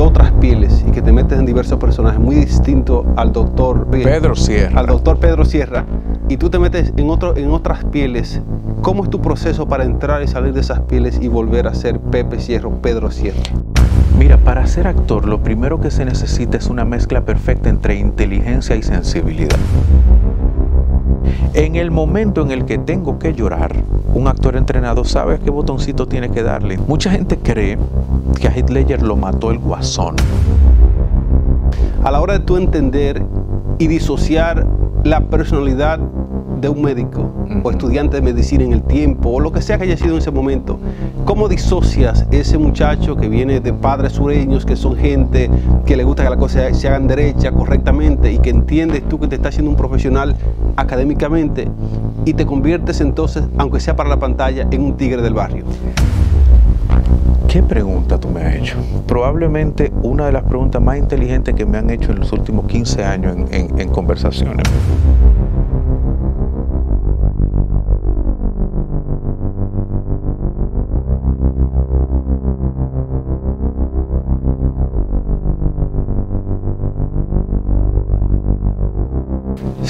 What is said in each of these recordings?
otras pieles y que te metes en diversos personajes muy distintos al doctor Pedro Sierra. Al doctor Pedro Sierra y tú te metes en, otro, en otras pieles. ¿Cómo es tu proceso para entrar y salir de esas pieles y volver a ser Pepe Sierra, Pedro Sierra? Mira, para ser actor lo primero que se necesita es una mezcla perfecta entre inteligencia y sensibilidad. En el momento en el que tengo que llorar, un actor entrenado sabe qué botoncito tiene que darle. Mucha gente cree que a Heath lo mató el guasón. A la hora de tú entender y disociar la personalidad de un médico o estudiante de medicina en el tiempo o lo que sea que haya sido en ese momento, ¿cómo disocias ese muchacho que viene de padres sureños, que son gente que le gusta que las cosas se hagan derecha correctamente y que entiendes tú que te está haciendo un profesional académicamente y te conviertes entonces, aunque sea para la pantalla, en un tigre del barrio? ¿Qué pregunta tú me has hecho? Probablemente una de las preguntas más inteligentes que me han hecho en los últimos 15 años en conversaciones.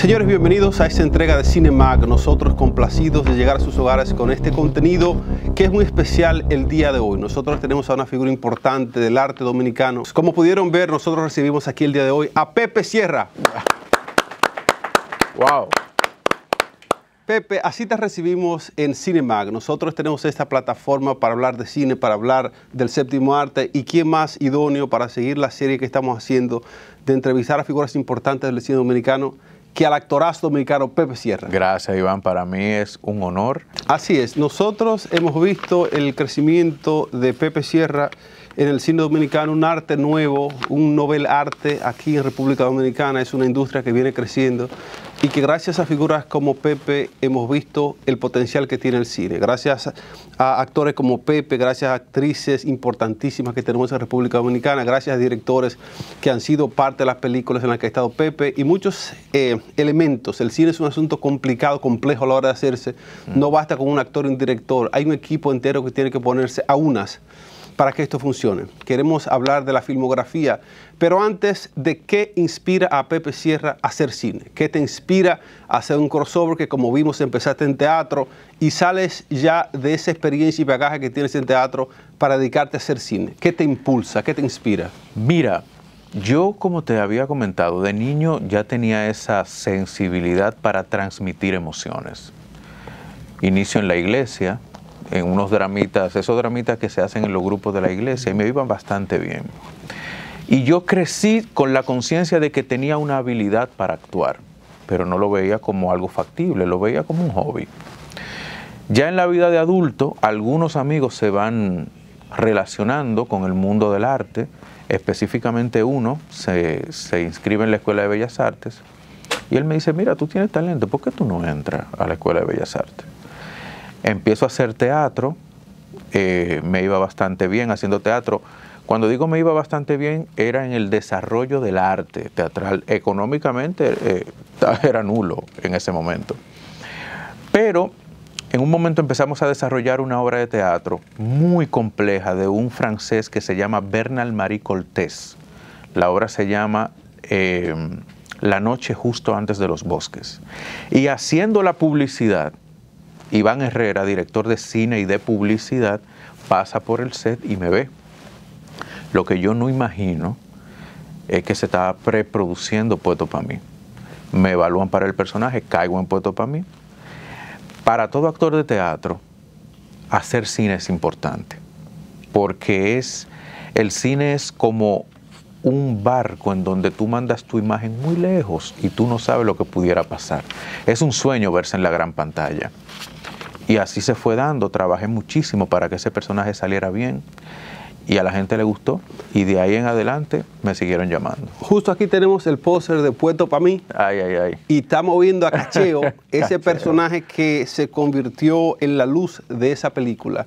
Señores, bienvenidos a esta entrega de Cinemag. Nosotros complacidos de llegar a sus hogares con este contenido que es muy especial el día de hoy. Nosotros tenemos a una figura importante del arte dominicano. Como pudieron ver, nosotros recibimos aquí el día de hoy a Pepe Sierra. ¡Wow! Pepe, así te recibimos en Cinemag. Nosotros tenemos esta plataforma para hablar de cine, para hablar del séptimo arte y quién más idóneo para seguir la serie que estamos haciendo de entrevistar a figuras importantes del cine dominicano que al actorazo dominicano Pepe Sierra. Gracias, Iván. Para mí es un honor. Así es. Nosotros hemos visto el crecimiento de Pepe Sierra en el cine dominicano un arte nuevo, un novel arte aquí en República Dominicana. Es una industria que viene creciendo y que gracias a figuras como Pepe hemos visto el potencial que tiene el cine. Gracias a actores como Pepe, gracias a actrices importantísimas que tenemos en República Dominicana, gracias a directores que han sido parte de las películas en las que ha estado Pepe y muchos eh, elementos. El cine es un asunto complicado, complejo a la hora de hacerse. No basta con un actor y un director. Hay un equipo entero que tiene que ponerse a unas para que esto funcione. Queremos hablar de la filmografía, pero antes de qué inspira a Pepe Sierra a hacer cine, qué te inspira a hacer un crossover que como vimos empezaste en teatro y sales ya de esa experiencia y bagaje que tienes en teatro para dedicarte a hacer cine. ¿Qué te impulsa? ¿Qué te inspira? Mira, yo, como te había comentado, de niño ya tenía esa sensibilidad para transmitir emociones. Inicio en la iglesia, en unos dramitas, esos dramitas que se hacen en los grupos de la iglesia y me iban bastante bien. Y yo crecí con la conciencia de que tenía una habilidad para actuar, pero no lo veía como algo factible, lo veía como un hobby. Ya en la vida de adulto, algunos amigos se van relacionando con el mundo del arte, específicamente uno se, se inscribe en la Escuela de Bellas Artes y él me dice, mira, tú tienes talento, ¿por qué tú no entras a la Escuela de Bellas Artes? Empiezo a hacer teatro, eh, me iba bastante bien haciendo teatro. Cuando digo me iba bastante bien, era en el desarrollo del arte teatral. Económicamente eh, era nulo en ese momento. Pero en un momento empezamos a desarrollar una obra de teatro muy compleja de un francés que se llama Bernal Marie Cortés. La obra se llama eh, La noche justo antes de los bosques. Y haciendo la publicidad, Iván Herrera, director de cine y de publicidad, pasa por el set y me ve. Lo que yo no imagino es que se estaba preproduciendo Puesto para mí. Me evalúan para el personaje, caigo en Puerto para mí. Para todo actor de teatro, hacer cine es importante, porque es el cine es como un barco en donde tú mandas tu imagen muy lejos y tú no sabes lo que pudiera pasar. Es un sueño verse en la gran pantalla. Y así se fue dando, trabajé muchísimo para que ese personaje saliera bien y a la gente le gustó y de ahí en adelante me siguieron llamando. Justo aquí tenemos el póster de Puerto para mí. Ay, ay, ay. Y estamos viendo a Cacheo, ese personaje que se convirtió en la luz de esa película.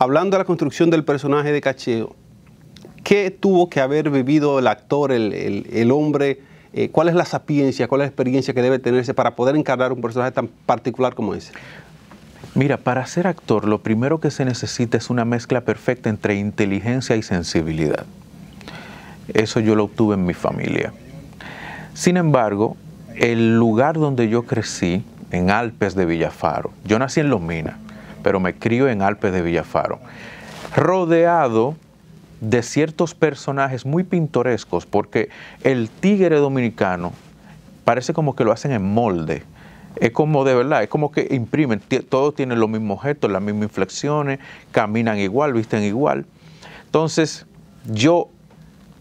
Hablando de la construcción del personaje de Cacheo, ¿qué tuvo que haber vivido el actor, el, hombre? Eh, ¿Cuál es la sapiencia, cuál es la experiencia que debe tenerse para poder encarnar un personaje tan particular como ese? Mira, para ser actor lo primero que se necesita es una mezcla perfecta entre inteligencia y sensibilidad. Eso yo lo obtuve en mi familia. Sin embargo, el lugar donde yo crecí, en Alpes de Villafaro, yo nací en Los pero me crio en Alpes de Villafaro, rodeado de ciertos personajes muy pintorescos, porque el tigre dominicano parece como que lo hacen en molde. Es como de verdad, es como que imprimen, todos tienen los mismos gestos, las mismas inflexiones, caminan igual, visten igual. Entonces, yo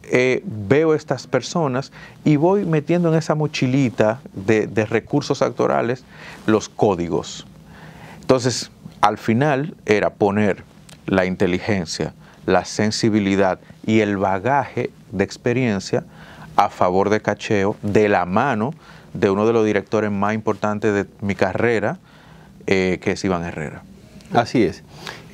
eh, veo estas personas y voy metiendo en esa mochilita de, de recursos actorales los códigos. Entonces, al final era poner la inteligencia, la sensibilidad y el bagaje de experiencia a favor de cacheo de la mano de uno de los directores más importantes de mi carrera, eh, que es Iván Herrera. Así es.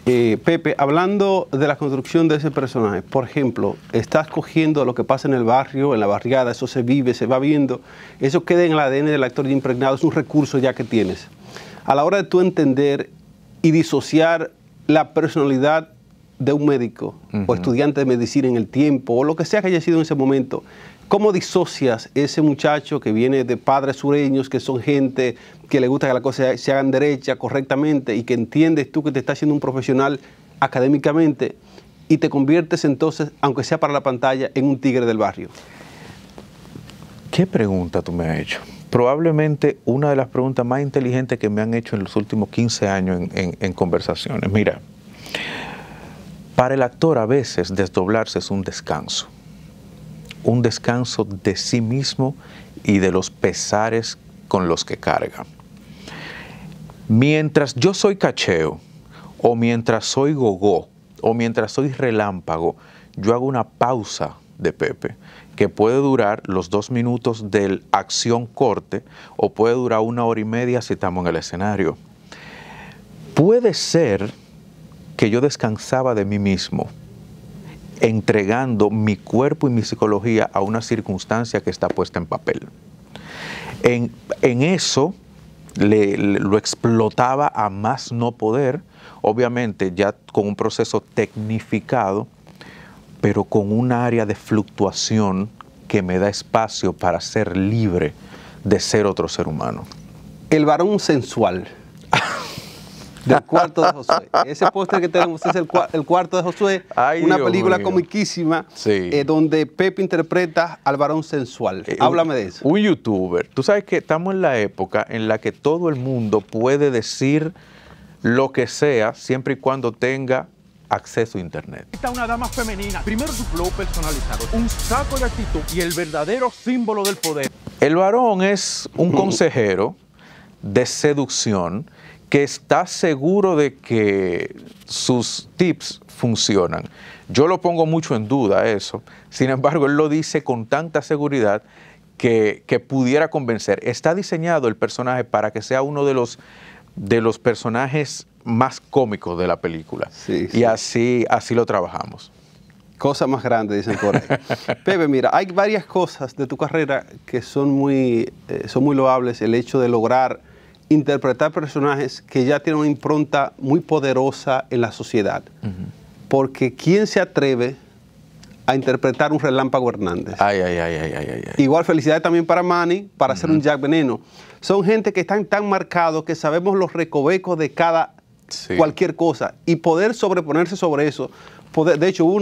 Eh, Pepe, hablando de la construcción de ese personaje, por ejemplo, estás cogiendo lo que pasa en el barrio, en la barriada, eso se vive, se va viendo, eso queda en el ADN del actor ya impregnado, es un recurso ya que tienes. A la hora de tú entender y disociar la personalidad de un médico o estudiante de medicina en el tiempo o lo que sea que haya sido en ese momento, ¿Cómo disocias ese muchacho que viene de padres sureños, que son gente que le gusta que las cosas se hagan derecha correctamente y que entiendes tú que te está haciendo un profesional académicamente y te conviertes entonces, aunque sea para la pantalla, en un tigre del barrio? ¿Qué pregunta tú me has hecho? Probablemente una de las preguntas más inteligentes que me han hecho en los últimos 15 años en conversaciones. Mira, para el actor a veces desdoblarse es un descanso un descanso de sí mismo y de los pesares con los que carga. Mientras yo soy cacheo, o mientras soy gogó, o mientras soy relámpago, yo hago una pausa de Pepe, que puede durar los dos minutos del acción corte o puede durar una hora y media si estamos en el escenario. Puede ser que yo descansaba de mí mismo, entregando mi cuerpo y mi psicología a una circunstancia que está puesta en papel. En, eso lo explotaba a más no poder, obviamente ya con un proceso tecnificado, pero con un área de fluctuación que me da espacio para ser libre de ser otro ser humano. El varón sensual del cuarto de Josué. Ese póster que tenemos es el, cuarto de Josué, una película comiquísima eh, donde Pepe interpreta al varón sensual. Eh, Háblame de eso. Un youtuber. Tú sabes que estamos en la época en la que todo el mundo puede decir lo que sea siempre y cuando tenga acceso a internet. Está una dama femenina, primero su flow personalizado, un saco de actitud y el verdadero símbolo del poder. El varón es un consejero de seducción que está seguro de que sus tips funcionan. Yo lo pongo mucho en duda eso, sin embargo él lo dice con tanta seguridad que, pudiera convencer. Está diseñado el personaje para que sea uno de los, de los personajes más cómicos de la película. y Así, así lo trabajamos. Cosa más grande, dice por ahí. Pepe, mira, hay varias cosas de tu carrera que son muy, eh, son muy loables. El hecho de lograr interpretar personajes que ya tienen una impronta muy poderosa en la sociedad. Porque ¿quién se atreve a interpretar un relámpago Hernández? Ay, ay, ay, Igual felicidades también para Manny, para ser hacer un Jack Veneno. Son gente que están tan marcados que sabemos los recovecos de cada cualquier cosa y poder sobreponerse sobre eso. de hecho, hubo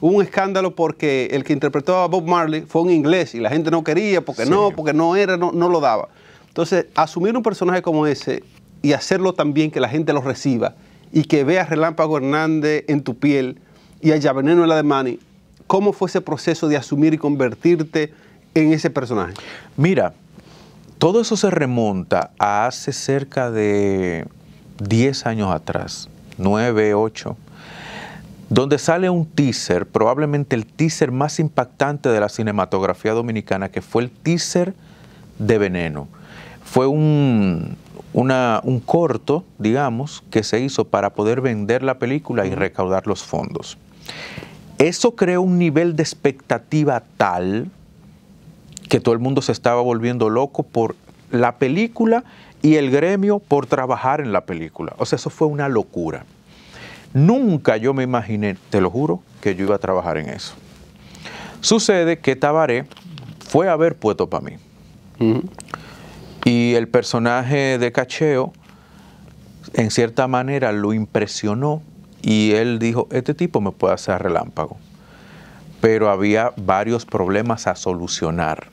un escándalo porque el que interpretó a Bob Marley fue un inglés y la gente no quería porque no, porque no era, no lo daba. Entonces, asumir un personaje como ese y hacerlo también que la gente lo reciba y que vea Relámpago Hernández en tu piel y a Yaveneno en la de Mani, ¿cómo fue ese proceso de asumir y convertirte en ese personaje? Mira, todo eso se remonta a hace cerca de 10 años atrás, 9, 8 donde sale un teaser, probablemente el teaser más impactante de la cinematografía dominicana, que fue el teaser de Veneno fue un, corto, digamos, que se hizo para poder vender la película y recaudar los fondos. Eso creó un nivel de expectativa tal que todo el mundo se estaba volviendo loco por la película y el gremio por trabajar en la película. O sea, eso fue una locura. Nunca yo me imaginé, te lo juro, que yo iba a trabajar en eso. Sucede que Tabaré fue a ver Pueto para mí. Y el personaje de Cacheo, en cierta manera, lo impresionó y él dijo, este tipo me puede hacer relámpago. Pero había varios problemas a solucionar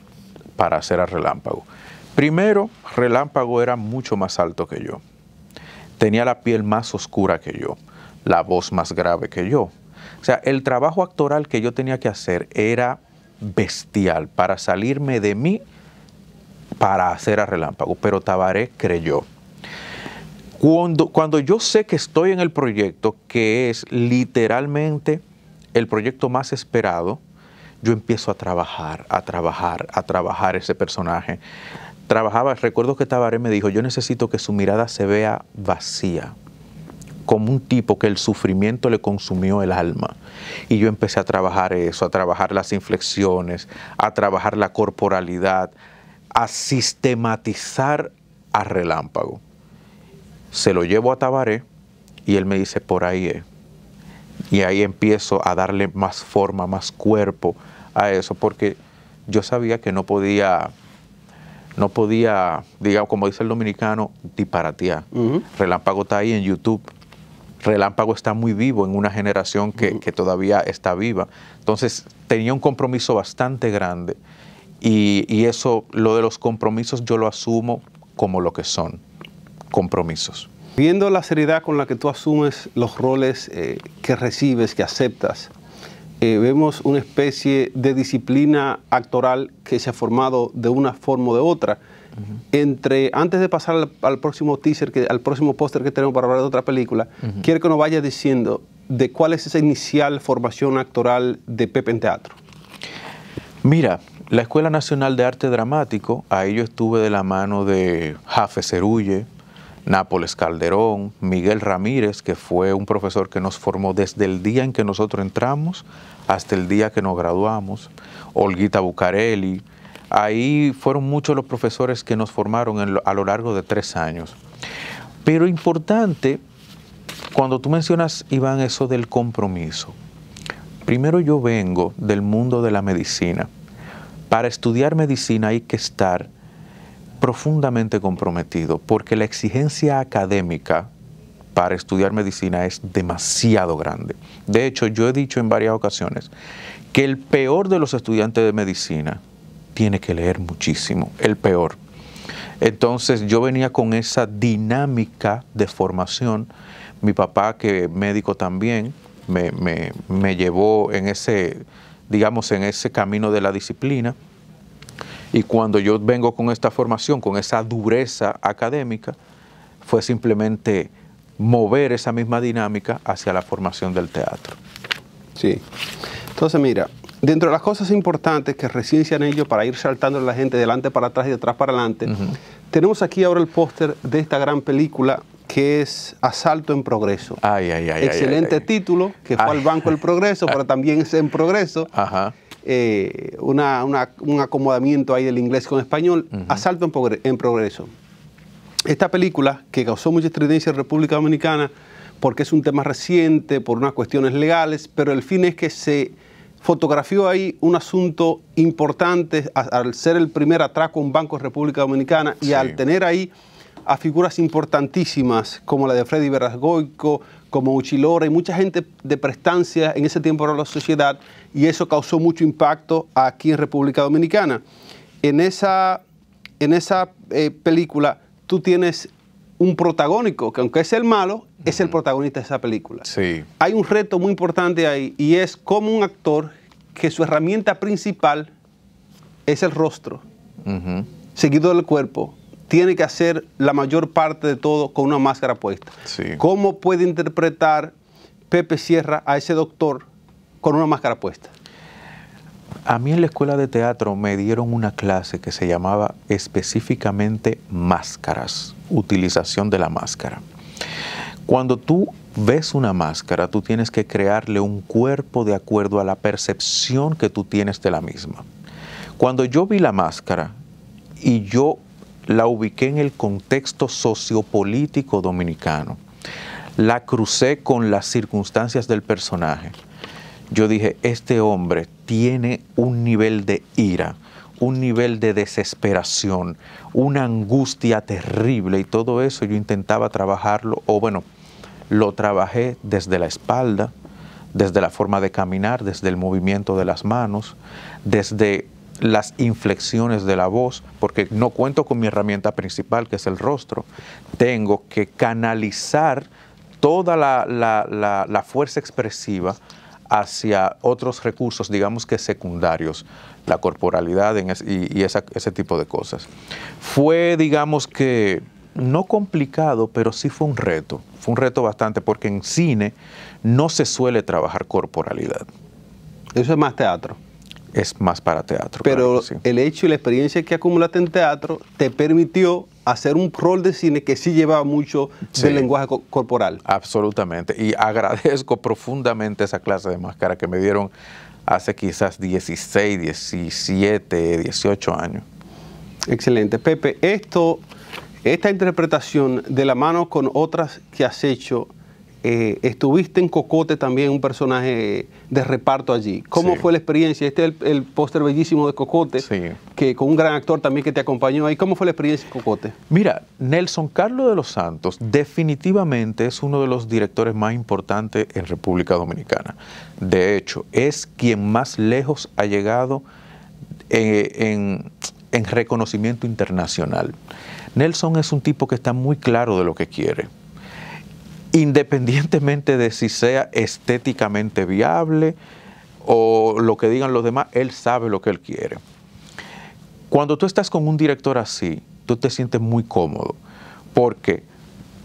para hacer a relámpago. Primero, relámpago era mucho más alto que yo. Tenía la piel más oscura que yo, la voz más grave que yo. O sea, el trabajo actoral que yo tenía que hacer era bestial para salirme de mí para hacer a relámpago, pero Tabaré creyó. Cuando, yo sé que estoy en el proyecto, que es literalmente el proyecto más esperado, yo empiezo a trabajar, a trabajar, a trabajar ese personaje. Trabajaba, recuerdo que Tabaré me dijo, yo necesito que su mirada se vea vacía, como un tipo que el sufrimiento le consumió el alma. Y yo empecé a trabajar eso, a trabajar las inflexiones, a trabajar la corporalidad, a sistematizar a relámpago. Se lo llevo a Tabaré y él me dice, por ahí es. Eh". Y ahí empiezo a darle más forma, más cuerpo a eso, porque yo sabía que no podía, no podía, digamos, como dice el dominicano, disparatear. Relámpago está ahí en YouTube. Relámpago está muy vivo en una generación que, que todavía está viva. Entonces tenía un compromiso bastante grande y, eso, lo de los compromisos, yo lo asumo como lo que son, compromisos. Viendo la seriedad con la que tú asumes los roles eh, que recibes, que aceptas, eh, vemos una especie de disciplina actoral que se ha formado de una forma o de otra. Entre, antes de pasar al, próximo teaser, que, al próximo póster que tenemos para hablar de otra película, quiero que nos vayas diciendo de cuál es esa inicial formación actoral de Pepe en teatro. Mira, la Escuela Nacional de Arte Dramático, ahí yo estuve de la mano de Jafe Cerulle, Nápoles Calderón, Miguel Ramírez, que fue un profesor que nos formó desde el día en que nosotros entramos hasta el día que nos graduamos, Olguita Bucarelli. Ahí fueron muchos los profesores que nos formaron a lo largo de tres años. Pero importante, cuando tú mencionas, Iván, eso del compromiso. Primero yo vengo del mundo de la medicina para estudiar medicina hay que estar profundamente comprometido porque la exigencia académica para estudiar medicina es demasiado grande. De hecho, yo he dicho en varias ocasiones que el peor de los estudiantes de medicina tiene que leer muchísimo, el peor. Entonces yo venía con esa dinámica de formación. Mi papá, que médico también, me, me llevó en ese digamos, en ese camino de la disciplina. Y cuando yo vengo con esta formación, con esa dureza académica, fue simplemente mover esa misma dinámica hacia la formación del teatro. Sí. Entonces, mira, dentro de las cosas importantes que recién han hecho para ir saltando a la gente delante para atrás y de atrás para adelante, tenemos aquí ahora el póster de esta gran película que es Asalto en Progreso. Excelente título, que fue al ah. Banco del Progreso, pero también es en Progreso. Eh, un acomodamiento ahí del inglés con español. Asalto en, Progreso. Esta película, que causó mucha estridencia en República Dominicana, porque es un tema reciente, por unas cuestiones legales, pero el fin es que se fotografió ahí un asunto importante al ser el primer atraco a un banco en República Dominicana y al tener ahí a figuras importantísimas como la de Freddy Berrasgoico, como Uchilora y mucha gente de prestancia en ese tiempo para la sociedad y eso causó mucho impacto aquí en República Dominicana. En esa, en esa eh, película tú tienes un protagónico que aunque es el malo, es el protagonista de esa película. Sí. Hay un reto muy importante ahí y es como un actor que su herramienta principal es el rostro, seguido del cuerpo, tiene que hacer la mayor parte de todo con una máscara puesta. ¿Cómo puede interpretar Pepe Sierra a ese doctor con una máscara puesta? A mí en la escuela de teatro me dieron una clase que se llamaba específicamente máscaras, utilización de la máscara. Cuando tú ves una máscara, tú tienes que crearle un cuerpo de acuerdo a la percepción que tú tienes de la misma. Cuando yo vi la máscara y yo la ubiqué en el contexto sociopolítico dominicano. La crucé con las circunstancias del personaje. Yo dije, este hombre tiene un nivel de ira, un nivel de desesperación, una angustia terrible y todo eso yo intentaba trabajarlo, o bueno, lo trabajé desde la espalda, desde la forma de caminar, desde el movimiento de las manos, desde las inflexiones de la voz, porque no cuento con mi herramienta principal, que es el rostro. Tengo que canalizar toda la, fuerza expresiva hacia otros recursos, digamos que secundarios, la corporalidad y, ese tipo de cosas. Fue, digamos que, no complicado, pero sí fue un reto. Fue un reto bastante, porque en cine no se suele trabajar corporalidad. Eso es más teatro es más para teatro. Pero el hecho y la experiencia que acumulaste en teatro te permitió hacer un rol de cine que sí llevaba mucho del lenguaje corporal. Absolutamente. Y agradezco profundamente esa clase de máscara que me dieron hace quizás 16, 17, 18 años. Excelente. Pepe, esto, esta interpretación de la mano con otras que has hecho eh, estuviste en Cocote también, un personaje de reparto allí. ¿Cómo fue la experiencia? Este es el, póster bellísimo de Cocote, que con un gran actor también que te acompañó ahí. ¿Cómo fue la experiencia en Cocote? Mira, Nelson Carlos de los Santos definitivamente es uno de los directores más importantes en República Dominicana. De hecho, es quien más lejos ha llegado eh, en reconocimiento internacional. Nelson es un tipo que está muy claro de lo que quiere independientemente de si sea estéticamente viable o lo que digan los demás, él sabe lo que él quiere. Cuando tú estás con un director así, tú te sientes muy cómodo, porque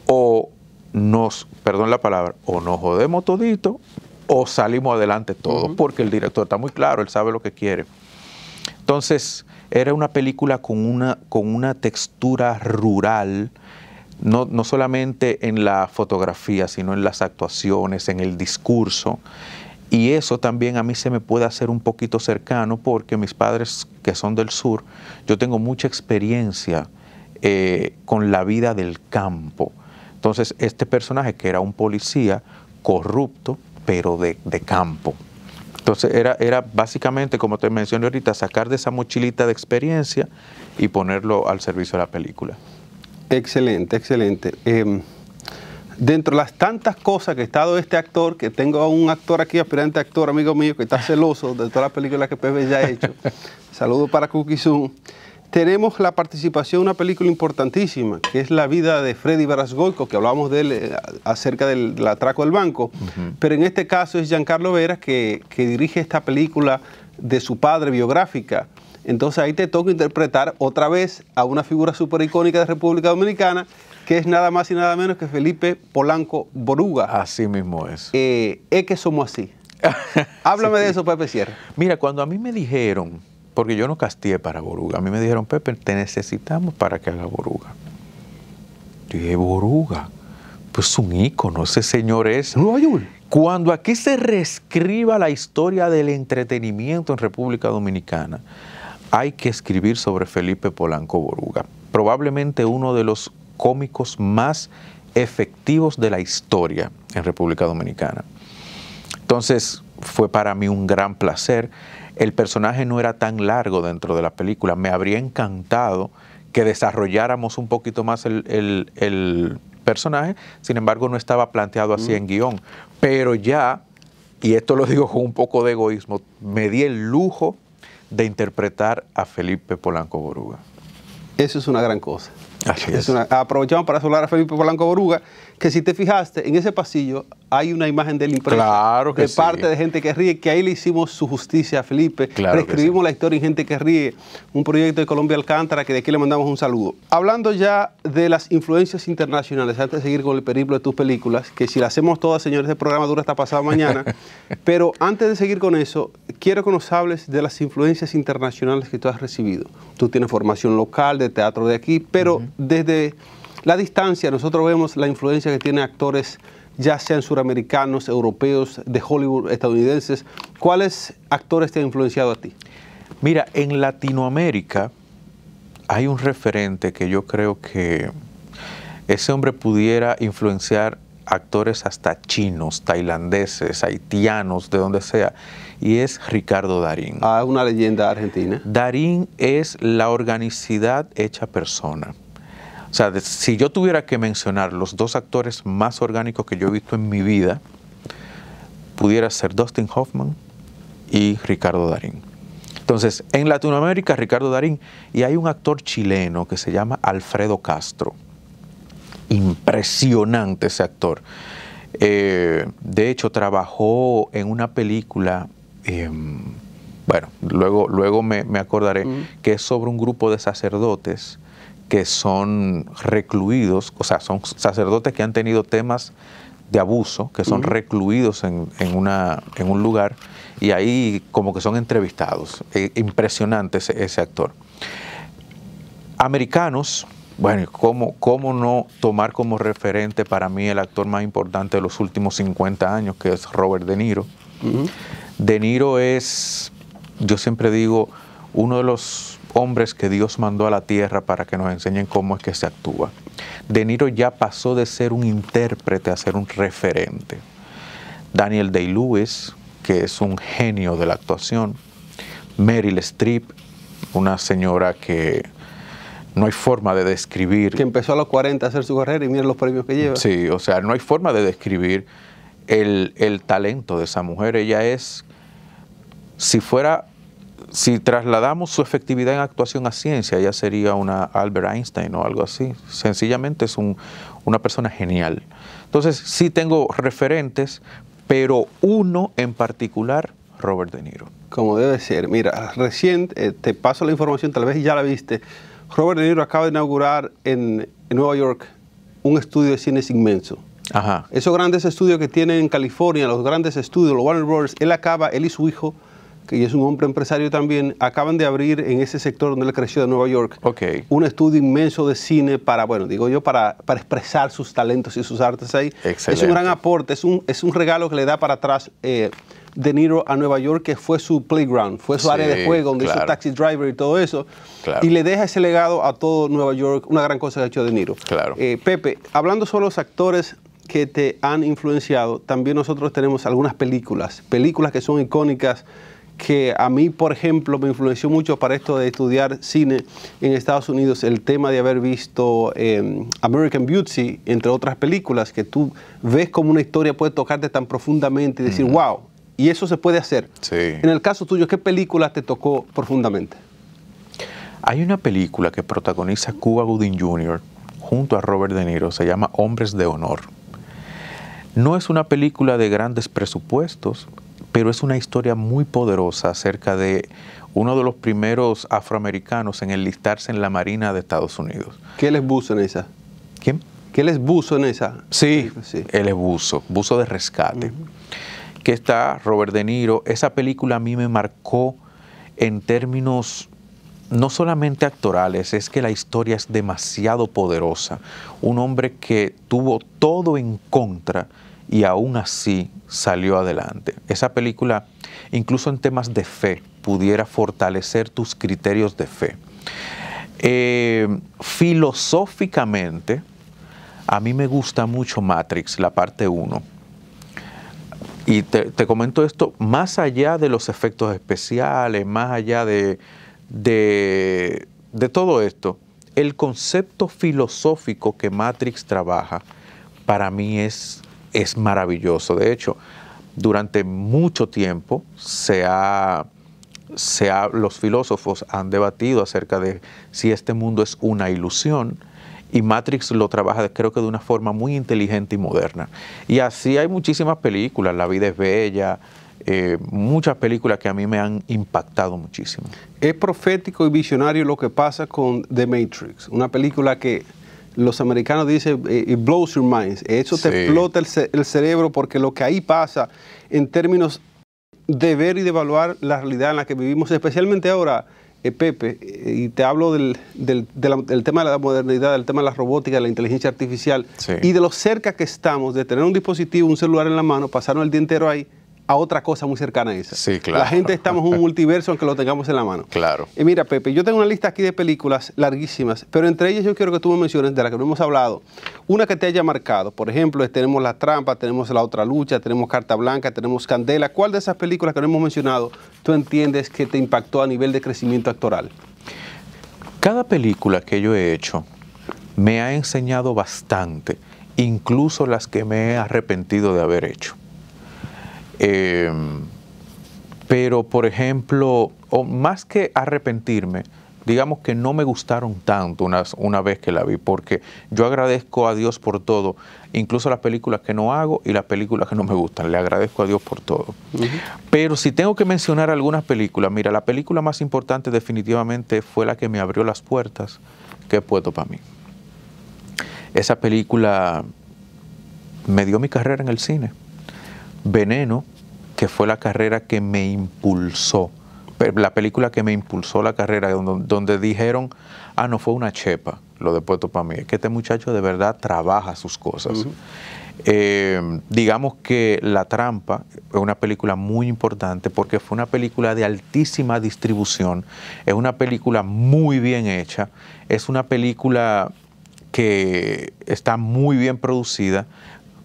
o nos, perdón la palabra, o nos jodemos todito o salimos adelante todos, porque el director está muy claro, él sabe lo que quiere. Entonces, era una película con una, con una textura rural, no, no solamente en la fotografía, sino en las actuaciones, en el discurso, y eso también a mí se me puede hacer un poquito cercano porque mis padres que son del sur, yo tengo mucha experiencia eh, con la vida del campo. Entonces, este personaje que era un policía corrupto, pero de, de campo. Entonces, era, era, básicamente, como te mencioné ahorita, sacar de esa mochilita de experiencia y ponerlo al servicio de la película. Excelente, excelente. Em, dentro de las tantas cosas que ha estado este actor, que tengo a un actor aquí, aspirante actor, amigo mío, que está celoso de todas las películas que Pepe ya ha hecho. Saludo para Cookie Zoom. Tenemos la participación de una película importantísima, que es la vida de Freddy Barasgoico, que hablábamos de él eh, acerca del, atraco del banco. Pero en este caso es Giancarlo Vera que dirige esta película de su padre biográfica. Entonces ahí te toca interpretar otra vez a una figura súper icónica de República Dominicana, que es nada más y nada menos que Felipe Polanco Boruga. Así mismo es. Eh, es que somos así. Háblame de eso, Pepe Sierra. Mira, cuando a mí me dijeron, porque yo no castié para Boruga, a mí me dijeron, Pepe, te necesitamos para que haga Boruga. Yo dije, Boruga, pues un ícono, ese señor es... Cuando aquí se reescriba la historia del entretenimiento en República Dominicana, hay que escribir sobre Felipe Polanco Boruga, probablemente uno de los cómicos más efectivos de la historia en República Dominicana. Entonces fue para mí un gran placer. El personaje no era tan largo dentro de la película. Me habría encantado que desarrolláramos un poquito más el, personaje. Sin embargo, no estaba planteado así mm. en guión. Pero ya, y esto lo digo con un poco de egoísmo, me di el lujo de interpretar a Felipe Polanco Boruga. Eso es una gran cosa. aprovechamos para saludar a Felipe Polanco Boruga, que si te fijaste, en ese pasillo hay una imagen de la claro de parte de gente que ríe, que ahí le hicimos su justicia a Felipe. Claro Reescribimos la historia en Gente que ríe, un proyecto de Colombia Alcántara, que de aquí le mandamos un saludo. Hablando ya de las influencias internacionales, antes de seguir con el periplo de tus películas, que si las hacemos todas, señores, el programa dura hasta pasado mañana, pero antes de seguir con eso, quiero que nos hables de las influencias internacionales que tú has recibido. Tú tienes formación local, de teatro de aquí, pero desde la distancia, nosotros vemos la influencia que tienen actores ya sean suramericanos, europeos, de Hollywood, estadounidenses. ¿Cuáles actores te han influenciado a ti? Mira, en Latinoamérica hay un referente que yo creo que ese hombre pudiera influenciar actores hasta chinos, tailandeses, haitianos, de donde sea, y es Ricardo Darín. Ah, una leyenda argentina. Darín es la organicidad hecha persona. O sea, si yo tuviera que mencionar los dos actores más orgánicos que yo he visto en mi vida, pudiera ser Dustin Hoffman y Ricardo Darín. Entonces, en Latinoamérica, Ricardo Darín, y hay un actor chileno que se llama Alfredo Castro. Impresionante ese actor. Eh, de hecho, trabajó en una película, em, bueno, luego, luego me, acordaré, mm. que es sobre un grupo de sacerdotes que son recluidos, o sea, son sacerdotes que han tenido temas de abuso, que son recluidos en, una, en un lugar y ahí como que son entrevistados. Eh, impresionante ese, actor. Americanos, bueno, ¿cómo, ¿cómo no tomar como referente para mí el actor más importante de los últimos 50 años, que es Robert De Niro? De Niro es, yo siempre digo, uno de los hombres que Dios mandó a la tierra para que nos enseñen cómo es que se actúa. De Niro ya pasó de ser un intérprete a ser un referente. Daniel Day-Lewis, que es un genio de la actuación. Meryl Streep, una señora que no hay forma de describir. Que empezó a los 40 a hacer su carrera y miren los premios que lleva. Sí, o sea, no hay forma de describir el, el talento de esa mujer. Ella es, si fuera si trasladamos su efectividad en actuación a ciencia, ya sería una Albert Einstein o algo así. Sencillamente es una persona genial. Entonces, sí tengo referentes, pero uno en particular, Robert De Niro. Como debe ser. Mira, recién eh, te paso la información, tal vez ya la viste. Robert De Niro acaba de inaugurar en, Nueva York un estudio de cines inmenso. Ajá. Esos grandes estudios que tiene en California, los grandes estudios, los Warner Brothers, él acaba, él y su hijo, que es un hombre empresario también, acaban de abrir en ese sector donde él creció de Nueva York un estudio inmenso de cine para, bueno, digo yo, para, para expresar sus talentos y sus artes ahí. Es un gran aporte, es un, es un regalo que le da para atrás eh, De Niro a Nueva York, que fue su playground, fue su área de juego, donde hizo Taxi Driver y todo eso. Y le deja ese legado a todo Nueva York, una gran cosa que ha hecho De Niro. Claro. Eh, Pepe, hablando sobre los actores que te han influenciado, también nosotros tenemos algunas películas, películas que son icónicas que a mí, por ejemplo, me influenció mucho para esto de estudiar cine en Estados Unidos, el tema de haber visto em, American Beauty, entre otras películas, que tú ves como una historia puede tocarte tan profundamente y decir, wow, y eso se puede hacer. En el caso tuyo, ¿qué película te tocó profundamente? Hay una película que protagoniza Cuba Gooding Jr. junto a Robert De Niro, se llama Hombres de Honor. No es una película de grandes presupuestos, pero es una historia muy poderosa acerca de uno de los primeros afroamericanos en enlistarse en la Marina de Estados Unidos. ¿Qué les buzo en esa? ¿Quién? ¿Qué les buzo en esa? Sí, sí. él es buzo, buzo de rescate. Que está Robert De Niro. Esa película a mí me marcó en términos no solamente actorales, es que la historia es demasiado poderosa. Un hombre que tuvo todo en contra y aún así salió adelante. Esa película, incluso en temas de fe, pudiera fortalecer tus criterios de fe. Eh, filosóficamente, a mí me gusta mucho Matrix, la parte 1. Y te, comento esto, más allá de los efectos especiales, más allá de, de todo esto, el concepto filosófico que Matrix trabaja para mí es es maravilloso. De hecho, durante mucho tiempo se ha, los filósofos han debatido acerca de si este mundo es una ilusión y Matrix lo trabaja creo que de una forma muy inteligente y moderna. Y así hay muchísimas películas, La vida es bella, eh, muchas películas que a mí me han impactado muchísimo. Es profético y visionario lo que pasa con The Matrix, una película que los americanos dicen, eh, it blows your mind. Eso te explota el, cerebro porque lo que ahí pasa en términos de ver y de evaluar la realidad en la que vivimos, especialmente ahora, eh, Pepe, eh, y te hablo del, tema de la modernidad, del tema de la robótica, de la inteligencia artificial, y de lo cerca que estamos de tener un dispositivo, un celular en la mano, pasarnos el día entero ahí, a otra cosa muy cercana a esa. Sí, claro. La gente estamos en un multiverso aunque lo tengamos en la mano. Claro. Y mira, Pepe, yo tengo una lista aquí de películas larguísimas, pero entre ellas yo quiero que tú me menciones de las que no hemos hablado, una que te haya marcado. Por ejemplo, tenemos La Trampa, tenemos La Otra Lucha, tenemos Carta Blanca, tenemos Candela. ¿Cuál de esas películas que no hemos mencionado tú entiendes que te impactó a nivel de crecimiento actoral? Cada película que yo he hecho me ha enseñado bastante, incluso las que me he arrepentido de haber hecho. Em, pero, por ejemplo, o más que arrepentirme, digamos que no me gustaron tanto unas, una vez que la vi, porque yo agradezco a Dios por todo, incluso las películas que no hago y las películas que no me gustan, le agradezco a Dios por todo. Pero si tengo que mencionar algunas películas, mira, la película más importante definitivamente fue la que me abrió las puertas, que he puesto para mí. Esa película me dio mi carrera en el cine. Veneno, que fue la carrera que me impulsó, la película que me impulsó la carrera, donde, dijeron, ah, no fue una chepa lo de Puerto para mí, es que este muchacho de verdad trabaja sus cosas. Eh, digamos que La Trampa es una película muy importante porque fue una película de altísima distribución, es una película muy bien hecha, es una película que está muy bien producida,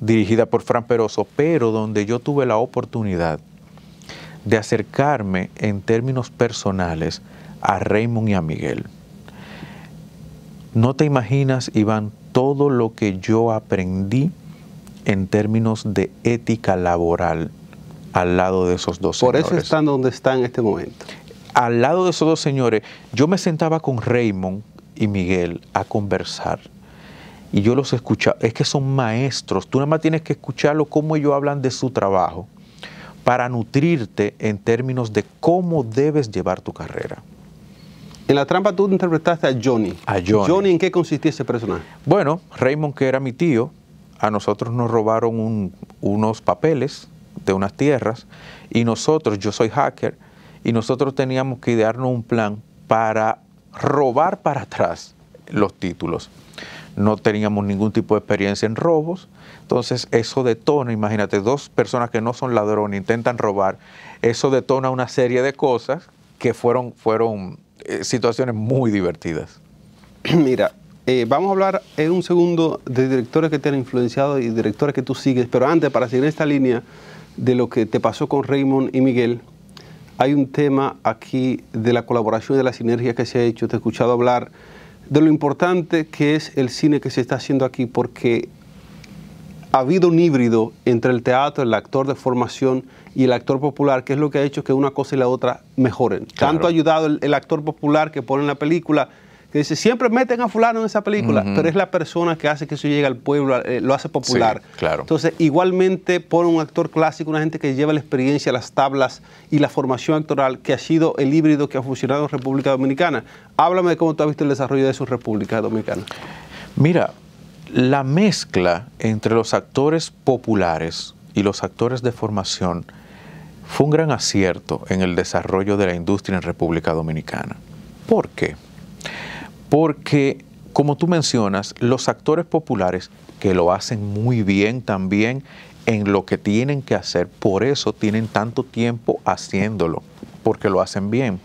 dirigida por Fran Peroso, pero donde yo tuve la oportunidad de acercarme en términos personales a Raymond y a Miguel. No te imaginas, Iván, todo lo que yo aprendí en términos de ética laboral al lado de esos dos señores. Por eso están donde están en este momento. Al lado de esos dos señores, yo me sentaba con Raymond y Miguel a conversar y yo los escuchado. es que son maestros, tú nada más tienes que escucharlo cómo ellos hablan de su trabajo para nutrirte en términos de cómo debes llevar tu carrera. En la trampa tú interpretaste a Johnny. A Johnny. ¿en qué consistía ese personaje? Bueno, Raymond, que era mi tío, a nosotros nos robaron unos papeles de unas tierras y nosotros, yo soy hacker, y nosotros teníamos que idearnos un plan para robar para atrás los títulos no teníamos ningún tipo de experiencia en robos. Entonces eso detona, imagínate, dos personas que no son ladrones intentan robar, eso detona una serie de cosas que fueron, fueron eh, situaciones muy divertidas. Mira, eh, vamos a hablar en un segundo de directores que te han influenciado y directores que tú sigues, pero antes, para seguir esta línea de lo que te pasó con Raymond y Miguel, hay un tema aquí de la colaboración y de la sinergia que se ha hecho. Te he escuchado hablar de lo importante que es el cine que se está haciendo aquí, porque ha habido un híbrido entre el teatro, el actor de formación y el actor popular, que es lo que ha hecho que una cosa y la otra mejoren. Tanto ha ayudado el, el actor popular que pone en la película, que dice, siempre meten a fulano en esa película, pero es la persona que hace que eso llegue al pueblo, eh, lo hace popular. Entonces, igualmente pone un actor clásico, una gente que lleva la experiencia, las tablas y la formación actoral, que ha sido el híbrido que ha funcionado en República Dominicana. Háblame de cómo tú has visto el desarrollo de su República Dominicana. Mira, la mezcla entre los actores populares y los actores de formación fue un gran acierto en el desarrollo de la industria en República Dominicana. ¿Por qué? porque, como tú mencionas, los actores populares, que lo hacen muy bien también en lo que tienen que hacer, por eso tienen tanto tiempo haciéndolo, porque lo hacen bien.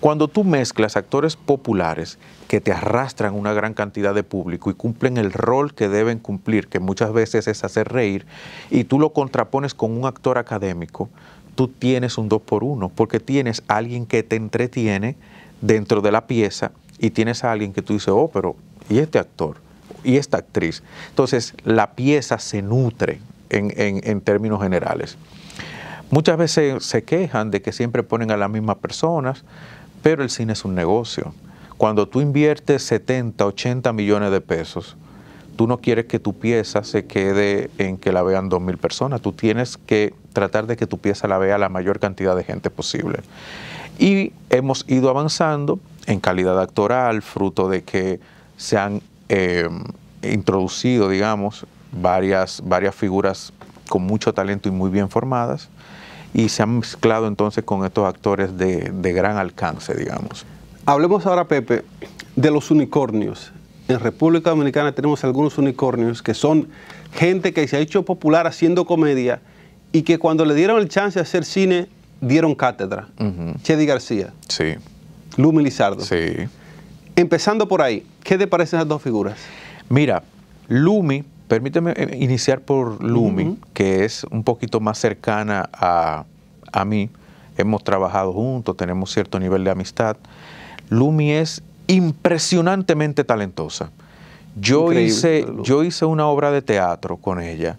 Cuando tú mezclas actores populares que te arrastran una gran cantidad de público y cumplen el rol que deben cumplir, que muchas veces es hacer reír, y tú lo contrapones con un actor académico, tú tienes un dos por uno, porque tienes a alguien que te entretiene dentro de la pieza y tienes a alguien que tú dices, oh, pero ¿y este actor? ¿Y esta actriz? Entonces, la pieza se nutre en, términos generales. Muchas veces se quejan de que siempre ponen a las mismas personas, pero el cine es un negocio. Cuando tú inviertes 70, 80 millones de pesos, tú no quieres que tu pieza se quede en que la vean 2.000 personas, tú tienes que tratar de que tu pieza la vea la mayor cantidad de gente posible. Y hemos ido avanzando en calidad actoral, fruto de que se han em, introducido, digamos, varias, varias figuras con mucho talento y muy bien formadas, y se han mezclado entonces con estos actores de, gran alcance, digamos. Hablemos ahora, Pepe, de los unicornios. En República Dominicana tenemos algunos unicornios que son gente que se ha hecho popular haciendo comedia y que cuando le dieron el chance de hacer cine, dieron cátedra. Chedi García. Sí. Lumi Lizardo. Sí. Empezando por ahí, ¿qué te parecen las dos figuras? Mira, Lumi, permíteme eh, iniciar por Lumi, que es un poquito más cercana a, mí. Hemos trabajado juntos, tenemos cierto nivel de amistad. Lumi es impresionantemente talentosa. Yo hice, yo hice una obra de teatro con ella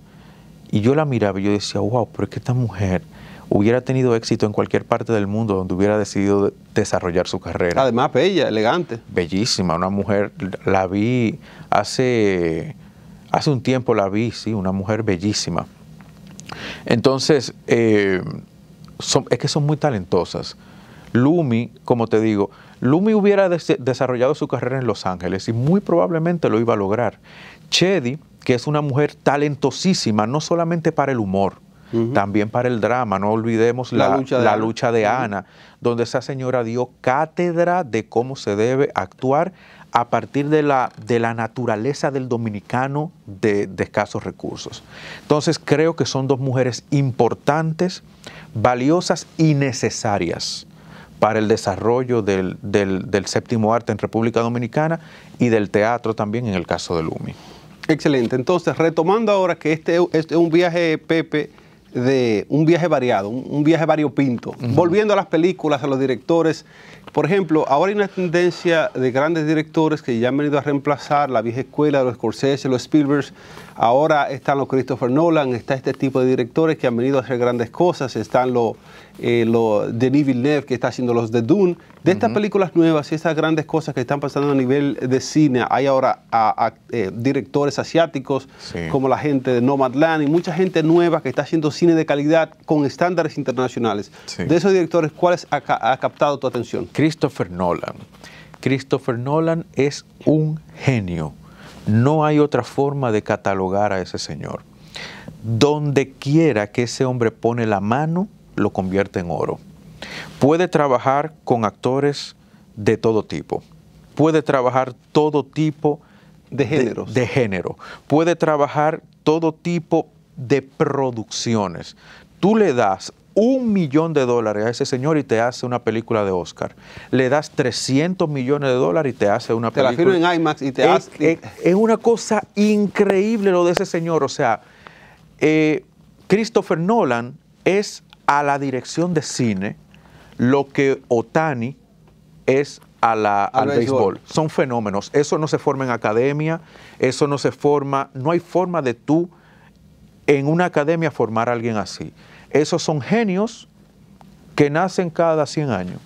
y yo la miraba y yo decía, wow, pero es que esta mujer hubiera tenido éxito en cualquier parte del mundo donde hubiera decidido desarrollar su carrera. Además, bella, elegante. Bellísima, una mujer, la vi hace, hace un tiempo, la vi, sí, una mujer bellísima. Entonces, eh, son, es que son muy talentosas. Lumi, como te digo, Lumi hubiera desarrollado su carrera en Los Ángeles y muy probablemente lo iba a lograr. Chedi, que es una mujer talentosísima, no solamente para el humor, también para el drama, no olvidemos la, lucha, de Ana, donde esa señora dio cátedra de cómo se debe actuar a partir de la, de la naturaleza del dominicano de, escasos recursos. Entonces creo que son dos mujeres importantes, valiosas y necesarias para el desarrollo del, séptimo arte en República Dominicana y del teatro también en el caso de Lumi. Excelente, entonces retomando ahora que este, este es un viaje, Pepe, de un viaje variado, un, viaje variopinto. Volviendo a las películas, a los directores, por ejemplo, ahora hay una tendencia de grandes directores que ya han venido a reemplazar la vieja escuela, los Scorsese, los Spielbergs, Ahora están los Christopher Nolan, está este tipo de directores que han venido a hacer grandes cosas, están los eh, lo, Denis Villeneuve que está haciendo los de Dune, de estas películas nuevas y estas grandes cosas que están pasando a nivel de cine. Hay ahora eh, directores asiáticos como la gente de Nomadland y mucha gente nueva que está haciendo cine de calidad con estándares internacionales. De esos directores, ¿cuáles ha captado tu atención? Christopher Nolan. Christopher Nolan es un genio. No hay otra forma de catalogar a ese señor. Donde quiera que ese hombre pone la mano, lo convierte en oro. Puede trabajar con actores de todo tipo. Puede trabajar todo tipo de, géneros. de, género. Puede trabajar todo tipo de producciones. Tú le das un millón de dólares a ese señor y te hace una película de Oscar. Le das 300 millones de dólares y te hace una película. Te la firma en IMAX y te es, hace... Es, una cosa increíble lo de ese señor. O sea, eh, Christopher Nolan es a la dirección de cine lo que Otani es a la, al, béisbol. Son fenómenos. Eso no se forma en academia, eso no se forma, no hay forma de tú en una academia formar a alguien así. Esos son genios que nacen cada 100 años.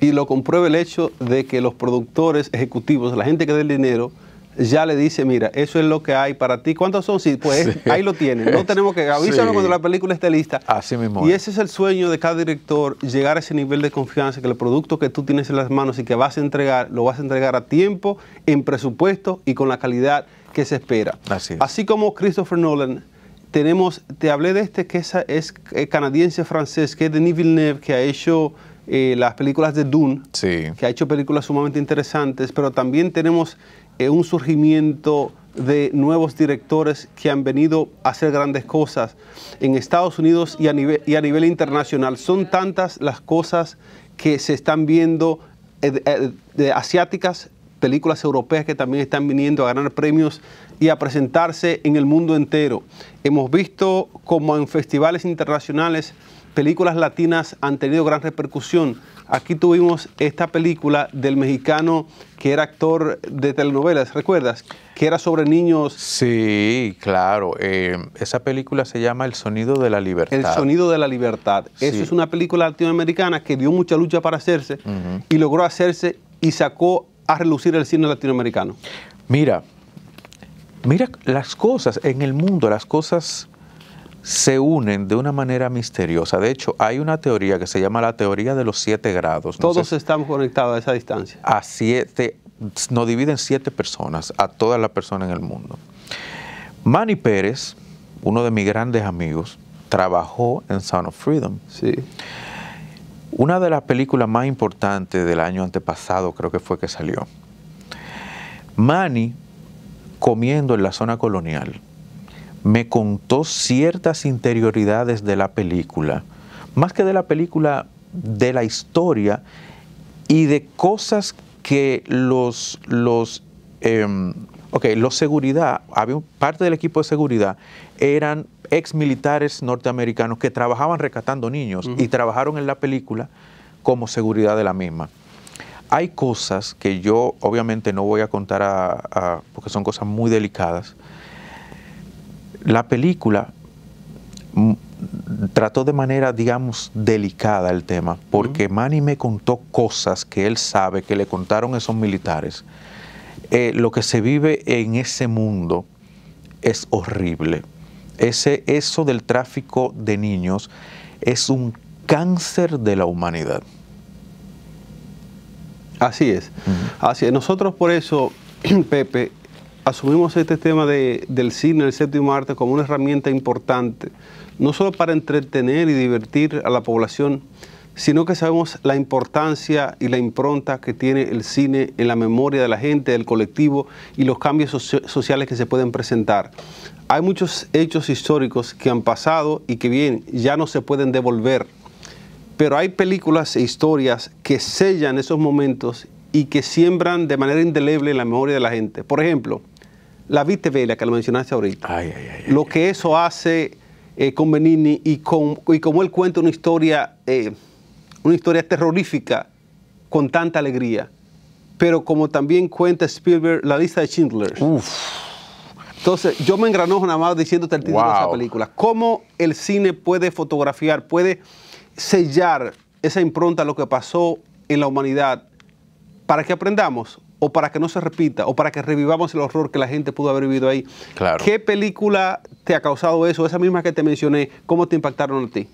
Y lo comprueba el hecho de que los productores ejecutivos, la gente que da el dinero, ya le dice, mira, eso es lo que hay para ti. ¿Cuántos son? Sí, pues ahí lo tienen. No tenemos que avísanos cuando la película esté lista. Así mismo. Y ese es el sueño de cada director, llegar a ese nivel de confianza, que el producto que tú tienes en las manos y que vas a entregar, lo vas a entregar a tiempo, en presupuesto y con la calidad que se espera. Así, como Christopher Nolan, tenemos, te hablé de este que es, canadiense-francés, que es Denis Villeneuve, que ha hecho... Eh, las películas de Dune, que ha hecho películas sumamente interesantes, pero también tenemos eh, un surgimiento de nuevos directores que han venido a hacer grandes cosas en Estados Unidos y a nivel, internacional. Son tantas las cosas que se están viendo eh, eh, de asiáticas, películas europeas que también están viniendo a ganar premios y a presentarse en el mundo entero. Hemos visto como en festivales internacionales películas latinas han tenido gran repercusión. Aquí tuvimos esta película del mexicano que era actor de telenovelas, ¿recuerdas? Que era sobre niños. Sí, claro. Eh, esa película se llama El Sonido de la Libertad. El Sonido de la Libertad. Eso Esa es una película latinoamericana que dio mucha lucha para hacerse y logró hacerse y sacó a relucir el cine latinoamericano. Mira, mira las cosas en el mundo, las cosas se unen de una manera misteriosa. De hecho, hay una teoría que se llama la teoría de los siete grados. Todos estamos conectados a esa distancia. A siete, nos dividen siete personas, a todas las personas en el mundo. Manny Pérez, uno de mis grandes amigos, trabajó en Sound of Freedom. Sí. Una de las películas más importantes del año antepasado creo que fue que salió. Manny comiendo en la zona colonial me contó ciertas interioridades de la película, más que de la película, de la historia y de cosas que los, los, em, ok, los seguridad, había parte del equipo de seguridad, eran ex militares norteamericanos que trabajaban recatando niños y trabajaron en la película como seguridad de la misma. Hay cosas que yo obviamente no voy a contar porque son cosas muy delicadas, la película mm, trató de manera, digamos, delicada el tema, porque Manny me contó cosas que él sabe, que le contaron esos militares. Eh, lo que se vive en ese mundo es horrible. Ese, eso del tráfico de niños es un cáncer de la humanidad. Así es. Así es. Nosotros por eso, Pepe, asumimos este tema del cine, el séptimo arte, como una herramienta importante, no solo para entretener y divertir a la población, sino que sabemos la importancia y la impronta que tiene el cine en la memoria de la gente, del colectivo y los cambios sociales que se pueden presentar. Hay muchos hechos históricos que han pasado y que bien, ya no se pueden devolver, pero hay películas e historias que sellan esos momentos y que siembran de manera indeleble la memoria de la gente. Por ejemplo, la Vela que lo mencionaste ahorita, ay, ay, ay, lo que eso hace eh, con Benini y, como él cuenta una historia, eh, una historia terrorífica con tanta alegría, pero como también cuenta Spielberg la lista de Schindler. Entonces, yo me engranojo nada más diciéndote el título de esa película. ¿Cómo el cine puede fotografiar, puede sellar esa impronta a lo que pasó en la humanidad para que aprendamos? o para que no se repita o para que revivamos el horror que la gente pudo haber vivido ahí. Claro. ¿Qué película te ha causado eso? Esa misma que te mencioné, ¿cómo te impactaron a ti?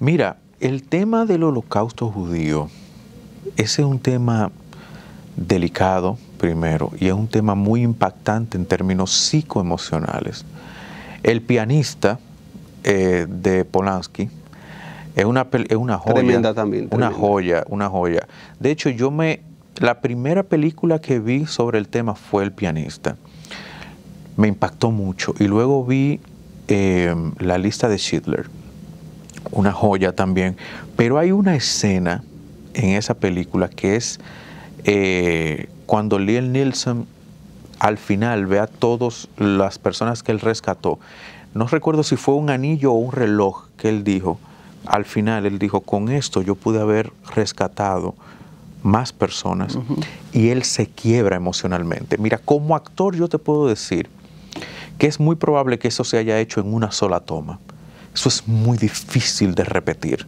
Mira, el tema del holocausto judío, ese es un tema delicado primero y es un tema muy impactante en términos psicoemocionales. El pianista eh, de Polanski, es una, es joya. Tremenda también. Una joya, una joya. De hecho, yo me la primera película que vi sobre el tema fue El pianista. Me impactó mucho. Y luego vi em, La lista de Schindler, una joya también. Pero hay una escena en esa película que es eh, cuando Liel Nielsen al final ve a todas las personas que él rescató. No recuerdo si fue un anillo o un reloj que él dijo. Al final él dijo, con esto yo pude haber rescatado más personas y él se quiebra emocionalmente. Mira, como actor yo te puedo decir que es muy probable que eso se haya hecho en una sola toma. Eso es muy difícil de repetir.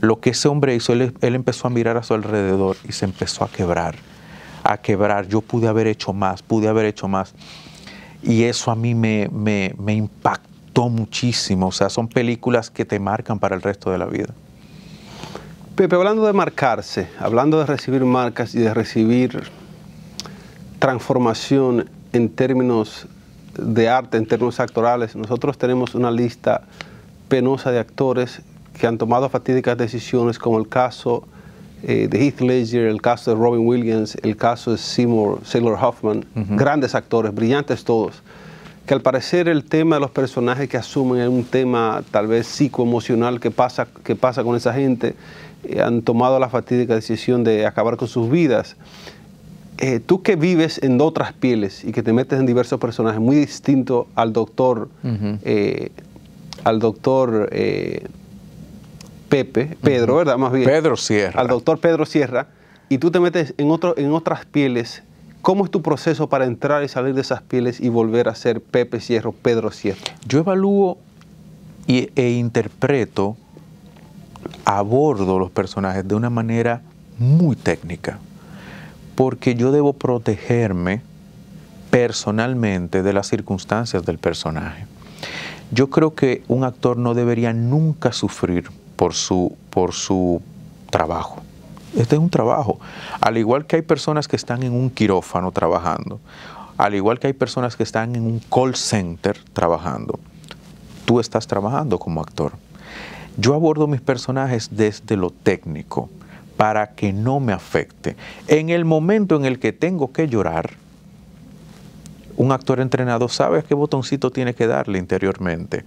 Lo que ese hombre hizo, él, él empezó a mirar a su alrededor y se empezó a quebrar, a quebrar. Yo pude haber hecho más, pude haber hecho más. Y eso a mí me, me impactó muchísimo. O sea, son películas que te marcan para el resto de la vida. Pepe, hablando de marcarse, hablando de recibir marcas y de recibir transformación en términos de arte, en términos actorales, nosotros tenemos una lista penosa de actores que han tomado fatídicas decisiones, como el caso eh, de Heath Ledger, el caso de Robin Williams, el caso de Seymour, Sailor Hoffman, grandes actores, brillantes todos, que al parecer el tema de los personajes que asumen es un tema tal vez psicoemocional que pasa, que pasa con esa gente eh, han tomado la fatídica decisión de acabar con sus vidas. Eh, tú que vives en otras pieles y que te metes en diversos personajes muy distintos al doctor, eh, al doctor Pepe, Pedro, ¿verdad? Más bien. Pedro Sierra. Al doctor Pedro Sierra, y tú te metes en, en otras pieles. ¿Cómo es tu proceso para entrar y salir de esas pieles y volver a ser Pepe Sierra, Pedro Sierra? Yo evalúo y, e interpreto abordo los personajes de una manera muy técnica, porque yo debo protegerme personalmente de las circunstancias del personaje. Yo creo que un actor no debería nunca sufrir por su, por su trabajo. Este es un trabajo. Al igual que hay personas que están en un quirófano trabajando, al igual que hay personas que están en un call center trabajando, tú estás trabajando como actor. Yo abordo mis personajes desde lo técnico para que no me afecte. En el momento en el que tengo que llorar, un actor entrenado sabe a qué botoncito tiene que darle interiormente.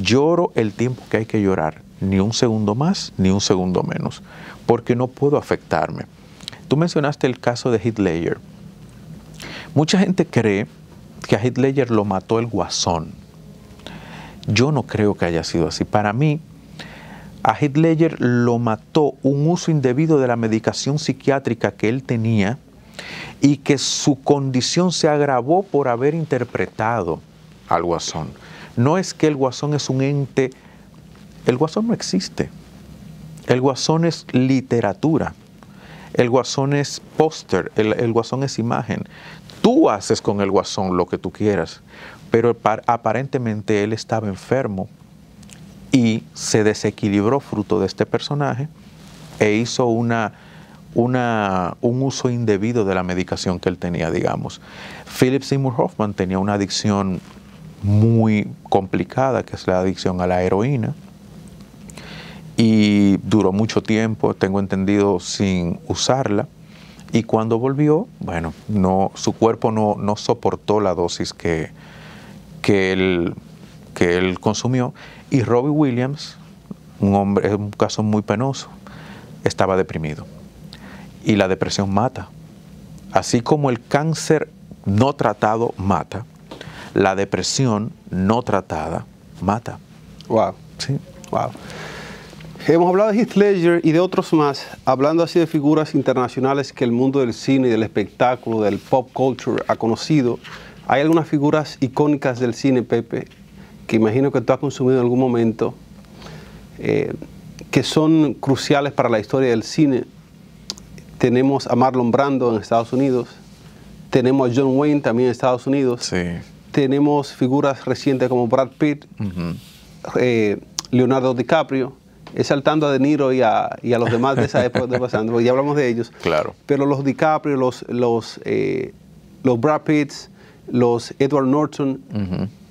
Lloro el tiempo que hay que llorar, ni un segundo más, ni un segundo menos, porque no puedo afectarme. Tú mencionaste el caso de Hitler. Mucha gente cree que a Hitler lo mató el guasón. Yo no creo que haya sido así. Para mí, a Hitler lo mató un uso indebido de la medicación psiquiátrica que él tenía y que su condición se agravó por haber interpretado al guasón. No es que el guasón es un ente, el guasón no existe. El guasón es literatura, el guasón es póster, el, el, guasón es imagen. Tú haces con el guasón lo que tú quieras, pero aparentemente él estaba enfermo y se desequilibró fruto de este personaje e hizo una, un uso indebido de la medicación que él tenía, digamos. Philip Seymour Hoffman tenía una adicción muy complicada, que es la adicción a la heroína, y duró mucho tiempo, tengo entendido, sin usarla. Y cuando volvió, bueno, no, su cuerpo no, soportó la dosis que, él, que él consumió y Robbie Williams, un hombre, es un caso muy penoso, estaba deprimido. Y la depresión mata. Así como el cáncer no tratado mata, la depresión no tratada mata. Wow. Sí. Wow. Hemos hablado de Heath Ledger y de otros más, hablando así de figuras internacionales que el mundo del cine, y del espectáculo, del pop culture ha conocido. Hay algunas figuras icónicas del cine, Pepe, que imagino que tú has consumido en algún momento, eh, que son cruciales para la historia del cine. Tenemos a Marlon Brando en Estados Unidos, tenemos a John Wayne también en Estados Unidos, tenemos figuras recientes como Brad Pitt, eh, Leonardo DiCaprio, saltando a De Niro y a, los demás de esa época de pasando, ya hablamos de ellos. Claro. Pero los DiCaprio, los, los, eh, los Brad Pitts, los Edward Norton,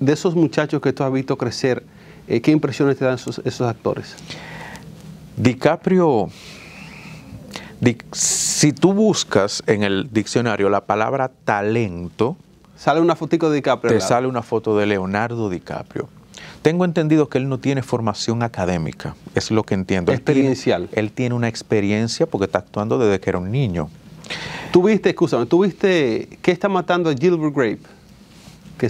de esos muchachos que tú has visto crecer, eh, ¿qué impresiones te dan esos, actores? DiCaprio, si tú buscas en el diccionario la palabra talento, sale una fotico de DiCaprio. Te sale una foto de Leonardo DiCaprio. Tengo entendido que él no tiene formación académica, es lo que entiendo. Experiencial. él tiene una experiencia porque está actuando desde que era un niño. Tuviste, escúchame, tuviste ¿Qué está matando a Gilbert Grape?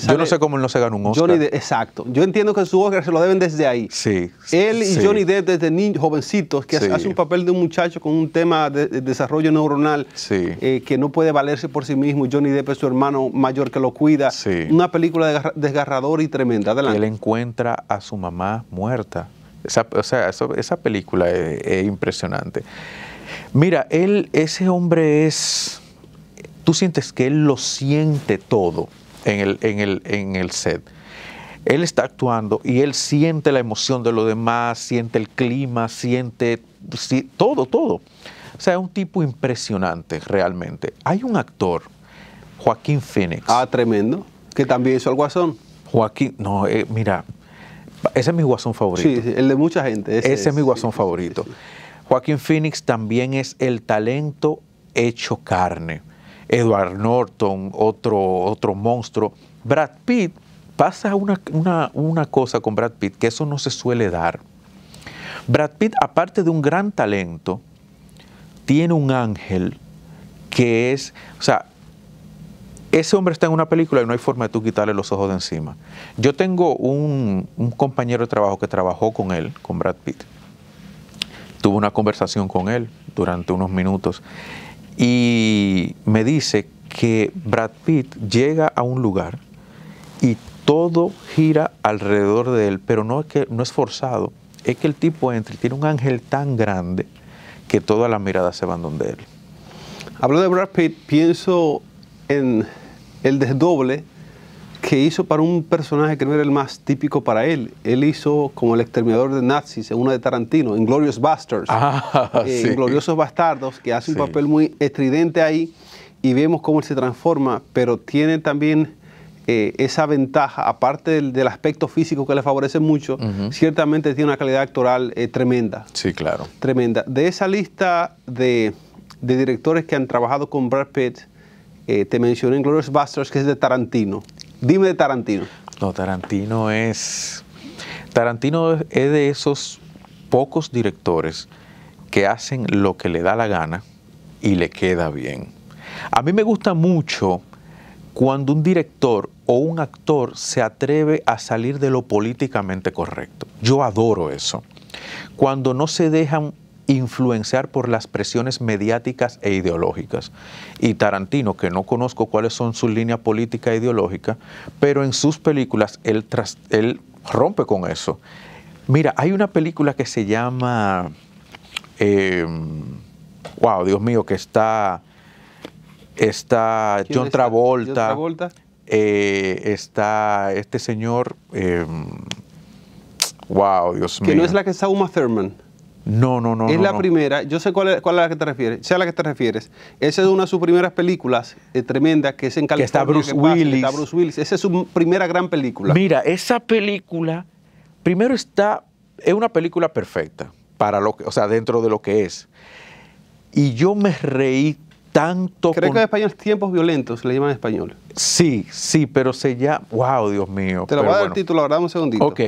yo no sé cómo él no se gana un Oscar. Johnny Depp, exacto. Yo entiendo que su Oscar se lo deben desde ahí. Sí. Él y Johnny Depp desde niños, jovencitos, que hace un papel de un muchacho con un tema de, desarrollo neuronal eh, que no puede valerse por sí mismo. Johnny Depp es su hermano mayor que lo cuida. Una película desgarradora y tremenda. Adelante. Él encuentra a su mamá muerta. Esa, o sea, esa película eh, es impresionante. Mira, él, ese hombre es, tú sientes que él lo siente todo en el, en el, en el set. Él está actuando y él siente la emoción de los demás, siente el clima, siente todo, todo. O sea, es un tipo impresionante realmente. Hay un actor, Joaquín Phoenix. Ah, tremendo. Que también hizo el guasón. Joaquín, no, eh, mira, ese es mi guasón favorito. Sí, el de mucha gente. Ese, es, mi guasón favorito. Joaquín Phoenix también es el talento hecho carne. Edward Norton, otro, otro monstruo. Brad Pitt, pasa una, cosa con Brad Pitt, que eso no se suele dar. Brad Pitt, aparte de un gran talento, tiene un ángel que es, o sea, ese hombre está en una película y no hay forma de tú quitarle los ojos de encima. Yo tengo un, un compañero de trabajo que trabajó con él, con Brad Pitt, Tuve una conversación con él durante unos minutos y me dice que Brad Pitt llega a un lugar y todo gira alrededor de él, pero no es que no es forzado, es que el tipo entra y tiene un ángel tan grande que todas las miradas se van donde él. Hablando de Brad Pitt, pienso en el desdoble que hizo para un personaje que no era el más típico para él. Él hizo como el exterminador de nazis en una de Tarantino, en Glorious Bastards, ah, eh, Gloriosos Bastardos, que hace un papel muy estridente ahí y vemos cómo él se transforma, pero tiene también eh, esa ventaja, aparte del, aspecto físico que le favorece mucho, ciertamente tiene una calidad actoral eh, tremenda. Sí, claro. Tremenda. De esa lista de, directores que han trabajado con Brad Pitt, te mencioné en Glorious Bastards que es de Tarantino. Dime de Tarantino. No, Tarantino es. Tarantino es de esos pocos directores que hacen lo que le da la gana y le queda bien. A mí me gusta mucho cuando un director o un actor se atreve a salir de lo políticamente correcto. Yo adoro eso. Cuando no se dejan influenciar por las presiones mediáticas e ideológicas. Y Tarantino, que no conozco cuáles son sus líneas políticas e ideológicas, pero en sus películas él, tras, él rompe con eso. Mira, hay una película que se llama, em, wow, Dios mío, que está, está John Travolta, está, eh, Travolta? está este señor, em, wow, Dios mío. Que no es la que está Uma Thurman. No, no, no. Es la primera, yo sé cuál es, la que te refieres, sé a la que te refieres. Esa es una de sus primeras películas eh, tremendas que es en California. Que está Bruce Willis. está Bruce Willis. Esa es su primera gran película. Mira, esa película, primero está, es una película perfecta, para lo que, o sea, dentro de lo que es. Y yo me reí tanto. Creo que en español tiempos violentos le llaman en español. Sí, sí, pero se llama. ¡Wow, Dios mío! Te lo voy a dar el título, ahora un segundito. Ok.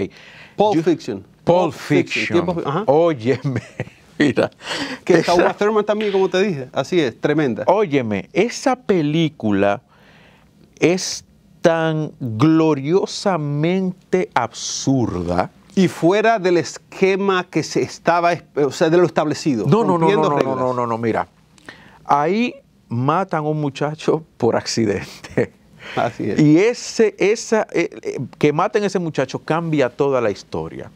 Pulp Fiction. Pulp Fiction. Óyeme. Mira. Que está también, como te dije. Así es, tremenda. Óyeme, esa película es tan gloriosamente absurda. Y fuera del esquema que se estaba, o sea, de lo establecido. No, no, no, no, no, no, no, no, mira. Ahí matan a un muchacho por accidente. Así es. Y ese, eh, eh, que maten a ese muchacho cambia toda la historia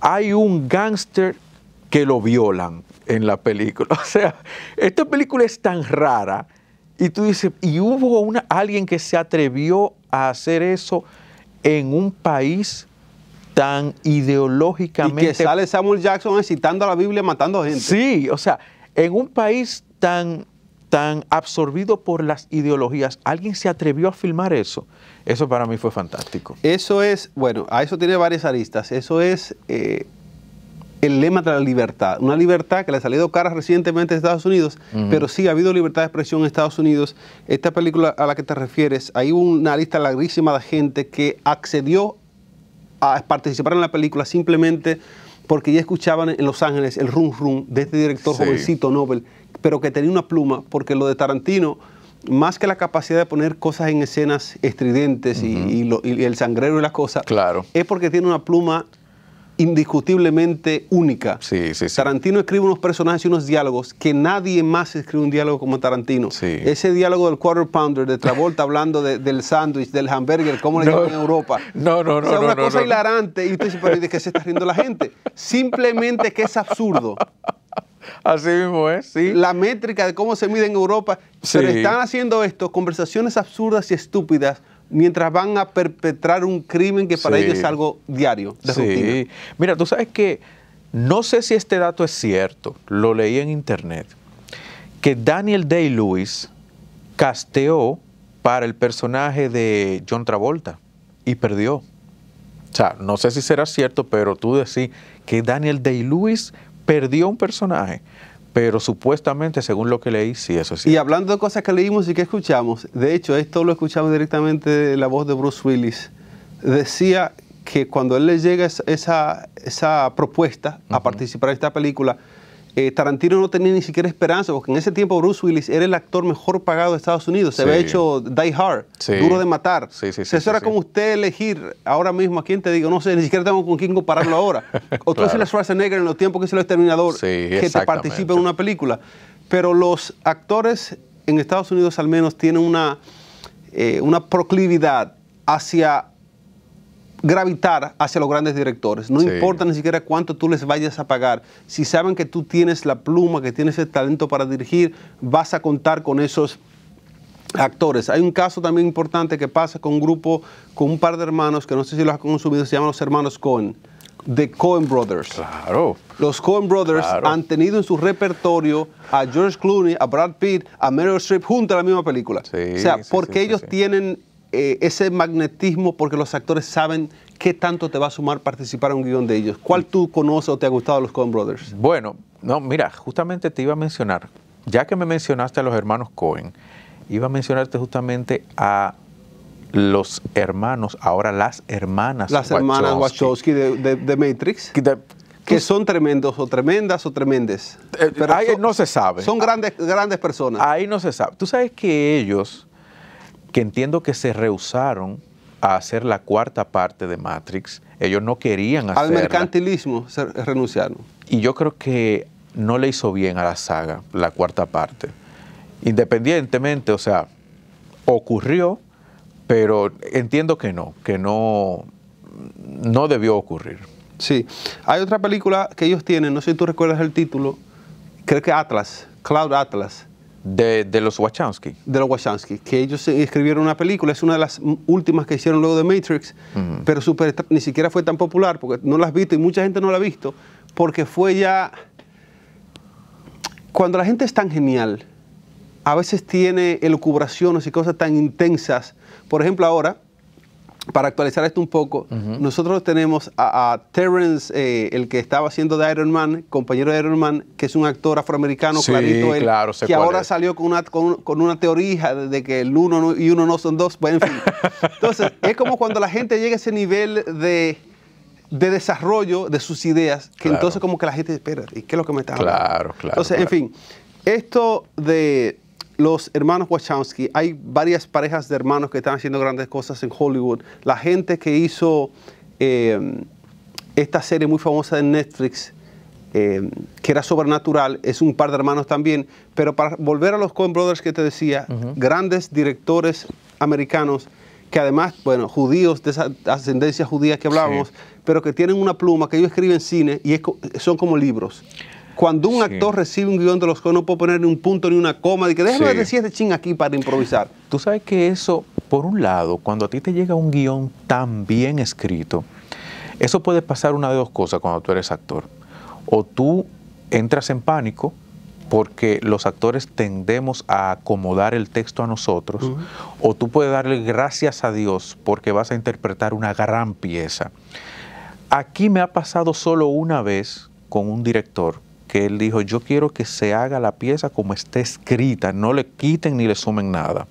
hay un gángster que lo violan en la película. O sea, esta película es tan rara y tú dices, y hubo alguien que se atrevió a hacer eso en un país tan ideológicamente... que sale Samuel Jackson citando a la Biblia matando a gente. Sí, o sea, en un país tan, tan absorbido por las ideologías, alguien se atrevió a filmar eso. Eso para mí fue fantástico. Eso es, bueno, a eso tiene varias aristas. Eso es eh, el lema de la libertad. Una libertad que le ha salido cara recientemente de Estados Unidos, pero sí ha habido libertad de expresión en Estados Unidos. Esta película a la que te refieres, hay una lista larguísima de gente que accedió a participar en la película simplemente porque ya escuchaban en Los Ángeles el rum rum de este director jovencito Nobel, pero que tenía una pluma, porque lo de Tarantino más que la capacidad de poner cosas en escenas estridentes y, el sangrero y las cosas, claro. es porque tiene una pluma indiscutiblemente única. Tarantino escribe unos personajes y unos diálogos que nadie más escribe un diálogo como Tarantino. Ese diálogo del quarter pounder, de Travolta hablando del sándwich, del hamburger, cómo le llaman en Europa. No, no, no. una cosa hilarante y usted dice, pero qué se está riendo la gente? Simplemente que es absurdo. Así mismo es, sí. La métrica de cómo se mide en Europa. Se Pero están haciendo esto, conversaciones absurdas y estúpidas, mientras van a perpetrar un crimen que para ellos es algo diario, de sí. Mira, tú sabes que no sé si este dato es cierto, lo leí en internet, que Daniel Day-Lewis casteó para el personaje de John Travolta y perdió. O sea, no sé si será cierto, pero tú decís que Daniel Day-Lewis perdió un personaje, pero supuestamente, según lo que leí, sí, eso sí. Y hablando de cosas que leímos y que escuchamos, de hecho, esto lo escuchamos directamente de la voz de Bruce Willis, decía que cuando él le llega esa, esa, propuesta a participar en esta película, eh, Tarantino no tenía ni siquiera esperanza, porque en ese tiempo Bruce Willis era el actor mejor pagado de Estados Unidos. Se había hecho Die Hard, Duro de Matar. Sí, eso era como usted elegir ahora mismo a quién te digo, no sé, ni siquiera tengo con quién compararlo ahora. O tú claro. Schwarzenegger en los tiempos que es el exterminador, que te participa en una película. Pero los actores en Estados Unidos al menos tienen una, eh, una proclividad hacia gravitar hacia los grandes directores. No importa ni siquiera cuánto tú les vayas a pagar. Si saben que tú tienes la pluma, que tienes el talento para dirigir, vas a contar con esos actores. Hay un caso también importante que pasa con un grupo, con un par de hermanos, que no sé si los has consumido, se llaman los hermanos Cohen. The Cohen Brothers. Claro. Los Cohen Brothers han tenido en su repertorio a George Clooney, a Brad Pitt, a Meryl Streep junto a la misma película. o sea, porque ellos tienen eh, ese magnetismo porque los actores saben qué tanto te va a sumar participar en un guión de ellos? ¿Cuál tú conoces o te ha gustado de los Coen Brothers? Bueno, no, mira, justamente te iba a mencionar, ya que me mencionaste a los hermanos Cohen, iba a mencionarte justamente a los hermanos, ahora las hermanas. Las hermanas Wachowski de, Matrix. que son tremendos o tremendas o tremendes. Eh, Pero ahí no se sabe. Son grandes, grandes personas. Ahí no se sabe. Tú sabes que ellos que entiendo que se rehusaron a hacer la cuarta parte de Matrix. Ellos no querían hacer Al mercantilismo se renunciaron. Y yo creo que no le hizo bien a la saga la cuarta parte. Independientemente, o sea, ocurrió, pero entiendo que no, que no, no debió ocurrir. Sí. Hay otra película que ellos tienen, no sé si tú recuerdas el título, creo que Atlas, Cloud Atlas de, los Wachowski. De los Wachowski, que ellos escribieron una película, es una de las últimas que hicieron luego de Matrix, pero super, ni siquiera fue tan popular porque no la has visto y mucha gente no la ha visto, porque fue ya... Cuando la gente es tan genial, a veces tiene elucubraciones y cosas tan intensas. Por ejemplo, ahora para actualizar esto un poco, nosotros tenemos a, Terrence, eh, el que estaba haciendo de Iron Man, compañero de Iron Man, que es un actor afroamericano, clarito él, que ahora salió con una, con, una teoría de que el uno y uno no son dos, bueno, pues, en fin. Entonces, es como cuando la gente llega a ese nivel de, de desarrollo de sus ideas, que entonces como que la gente espera, ¿y qué es lo que me está hablando? Claro, claro. Entonces, en fin, esto de los hermanos Wachowski, hay varias parejas de hermanos que están haciendo grandes cosas en Hollywood. La gente que hizo eh, esta serie muy famosa de Netflix, eh, que era sobrenatural, es un par de hermanos también. Pero para volver a los Coen Brothers que te decía, grandes directores americanos que además, bueno, judíos de esa ascendencia judía que hablábamos, pero que tienen una pluma, que ellos escriben cine y son como libros. Cuando un actor recibe un guión de los que no puedo poner ni un punto ni una coma, y que déjame decir este ching aquí para improvisar. Tú sabes que eso, por un lado, cuando a ti te llega un guión tan bien escrito, eso puede pasar una de dos cosas cuando tú eres actor. O tú entras en pánico porque los actores tendemos a acomodar el texto a nosotros, o tú puedes darle gracias a Dios porque vas a interpretar una gran pieza. Aquí me ha pasado solo una vez con un director que él dijo, yo quiero que se haga la pieza como está escrita, no le quiten ni le sumen nada.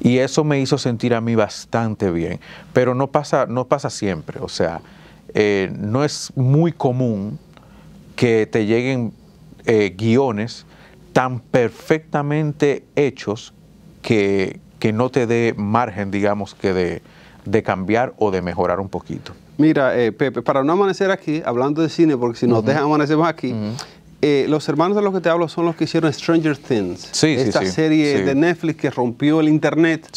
Y eso me hizo sentir a mí bastante bien, pero no pasa, no pasa siempre, o sea, eh, no es muy común que te lleguen eh, guiones tan perfectamente hechos que, no te dé margen, digamos, que de cambiar o de mejorar un poquito. Mira, eh, Pepe, para no amanecer aquí, hablando de cine, porque si nos dejan amanecer aquí, eh, los hermanos de los que te hablo son los que hicieron Stranger Things. Sí, esta serie de Netflix que rompió el internet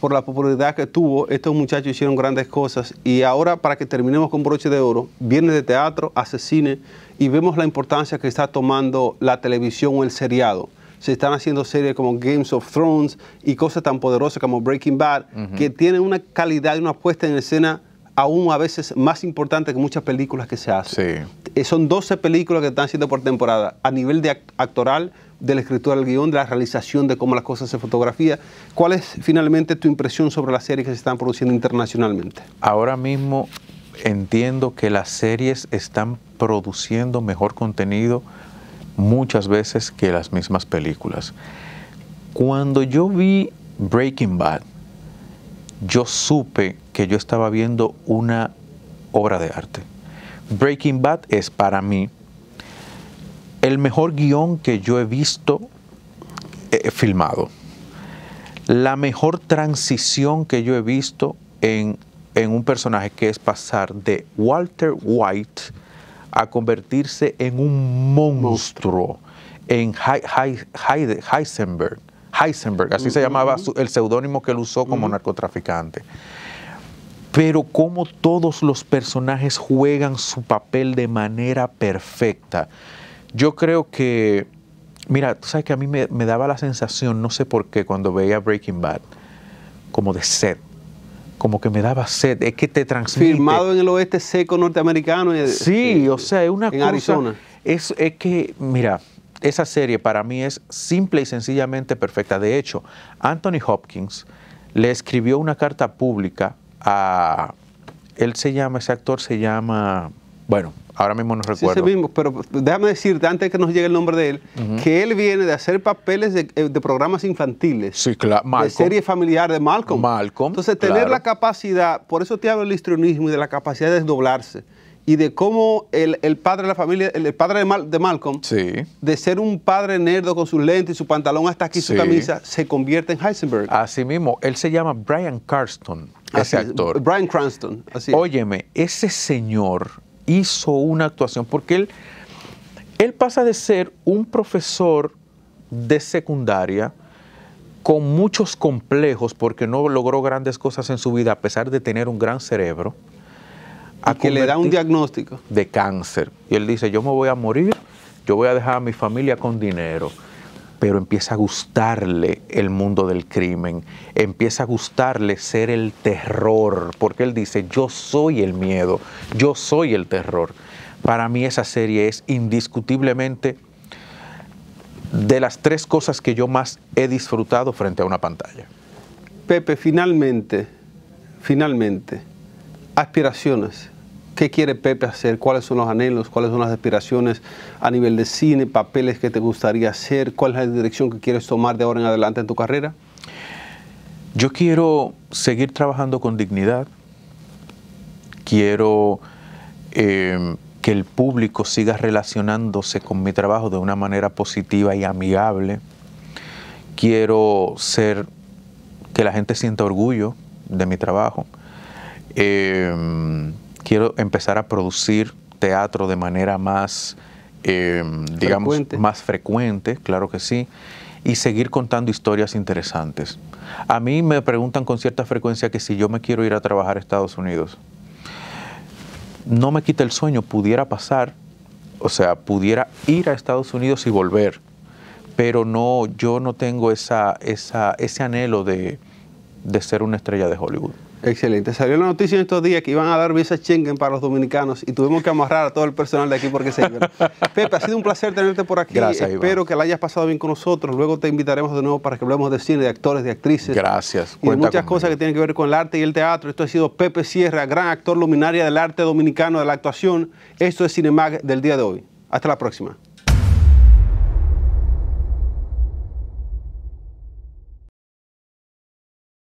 por la popularidad que tuvo. Estos muchachos hicieron grandes cosas. Y ahora, para que terminemos con broche de oro, viene de teatro, hace cine y vemos la importancia que está tomando la televisión o el seriado se están haciendo series como Games of Thrones y cosas tan poderosas como Breaking Bad, que tienen una calidad y una puesta en escena aún a veces más importante que muchas películas que se hacen. Eh, son 12 películas que están haciendo por temporada, a nivel de actoral, de la escritura del guión, de la realización, de cómo las cosas se fotografían ¿Cuál es finalmente tu impresión sobre las series que se están produciendo internacionalmente? Ahora mismo entiendo que las series están produciendo mejor contenido muchas veces que las mismas películas. Cuando yo vi Breaking Bad, yo supe que yo estaba viendo una obra de arte. Breaking Bad es para mí el mejor guión que yo he visto eh, filmado. La mejor transición que yo he visto en, un personaje que es pasar de Walter White a convertirse en un monstruo, en Heisenberg. Heisenberg, así se llamaba el seudónimo que él usó como narcotraficante pero cómo todos los personajes juegan su papel de manera perfecta. Yo creo que, mira, tú sabes que a mí me, daba la sensación, no sé por qué, cuando veía Breaking Bad, como de sed como que me daba sed, es que te transmite. Firmado en el oeste seco norteamericano. Eh, sí, eh, o sea, es una en Arizona. es que, mira, esa serie para mí es simple y sencillamente perfecta. De hecho, Anthony Hopkins le escribió una carta pública él se llama, ese actor se llama, bueno, ahora mismo no recuerdo. ese pero déjame decirte, antes que nos llegue el nombre de él, que él viene de hacer papeles de, eh, programas infantiles. Sí, claro. De serie familiar de Malcolm. Malcolm. Entonces, tener la capacidad, por eso te hablo del histrionismo y de la capacidad de desdoblarse. Y de cómo el, padre de la familia, el, padre de, Malcolm, de ser un padre nerdo con sus lentes y su pantalón hasta aquí, su camisa, se convierte en Heisenberg. Así mismo, él se llama Brian Carston ese actor. Brian Cranston, así. Óyeme, ese señor hizo una actuación porque él, él pasa de ser un profesor de secundaria con muchos complejos porque no logró grandes cosas en su vida a pesar de tener un gran cerebro. A que le da un diagnóstico. De cáncer. Y él dice, yo me voy a morir, yo voy a dejar a mi familia con dinero pero empieza a gustarle el mundo del crimen, empieza a gustarle ser el terror, porque él dice, yo soy el miedo, yo soy el terror. Para mí esa serie es indiscutiblemente de las tres cosas que yo más he disfrutado frente a una pantalla. Pepe, finalmente, finalmente, aspiraciones. ¿Qué quiere Pepe hacer? ¿Cuáles son los anhelos? ¿Cuáles son las aspiraciones a nivel de cine, papeles que te gustaría hacer? ¿Cuál es la dirección que quieres tomar de ahora en adelante en tu carrera? Yo quiero seguir trabajando con dignidad. Quiero em, que el público siga relacionándose con mi trabajo de una manera positiva y amigable. Quiero ser que la gente sienta orgullo de mi trabajo. Em, quiero empezar a producir teatro de manera más, eh, digamos, frecuente. más frecuente, claro que sí, y seguir contando historias interesantes. A mí me preguntan con cierta frecuencia que si yo me quiero ir a trabajar a Estados Unidos, no me quita el sueño, pudiera pasar, o sea, pudiera ir a Estados Unidos y volver, pero no, yo no tengo esa, ese anhelo de ser una estrella de Hollywood. Excelente. Salió la noticia en estos días que iban a dar visa Schengen para los dominicanos y tuvimos que amarrar a todo el personal de aquí porque se iban. Pepe, ha sido un placer tenerte por aquí. Gracias, Espero que la hayas pasado bien con nosotros. Luego te invitaremos de nuevo para que hablemos de cine, de actores, de actrices. Gracias. Y muchas cosas que tienen que ver con el arte y el teatro. Esto ha sido Pepe Sierra, gran actor luminaria del arte dominicano de la actuación. Esto es Cinemag del día de hoy. Hasta la próxima.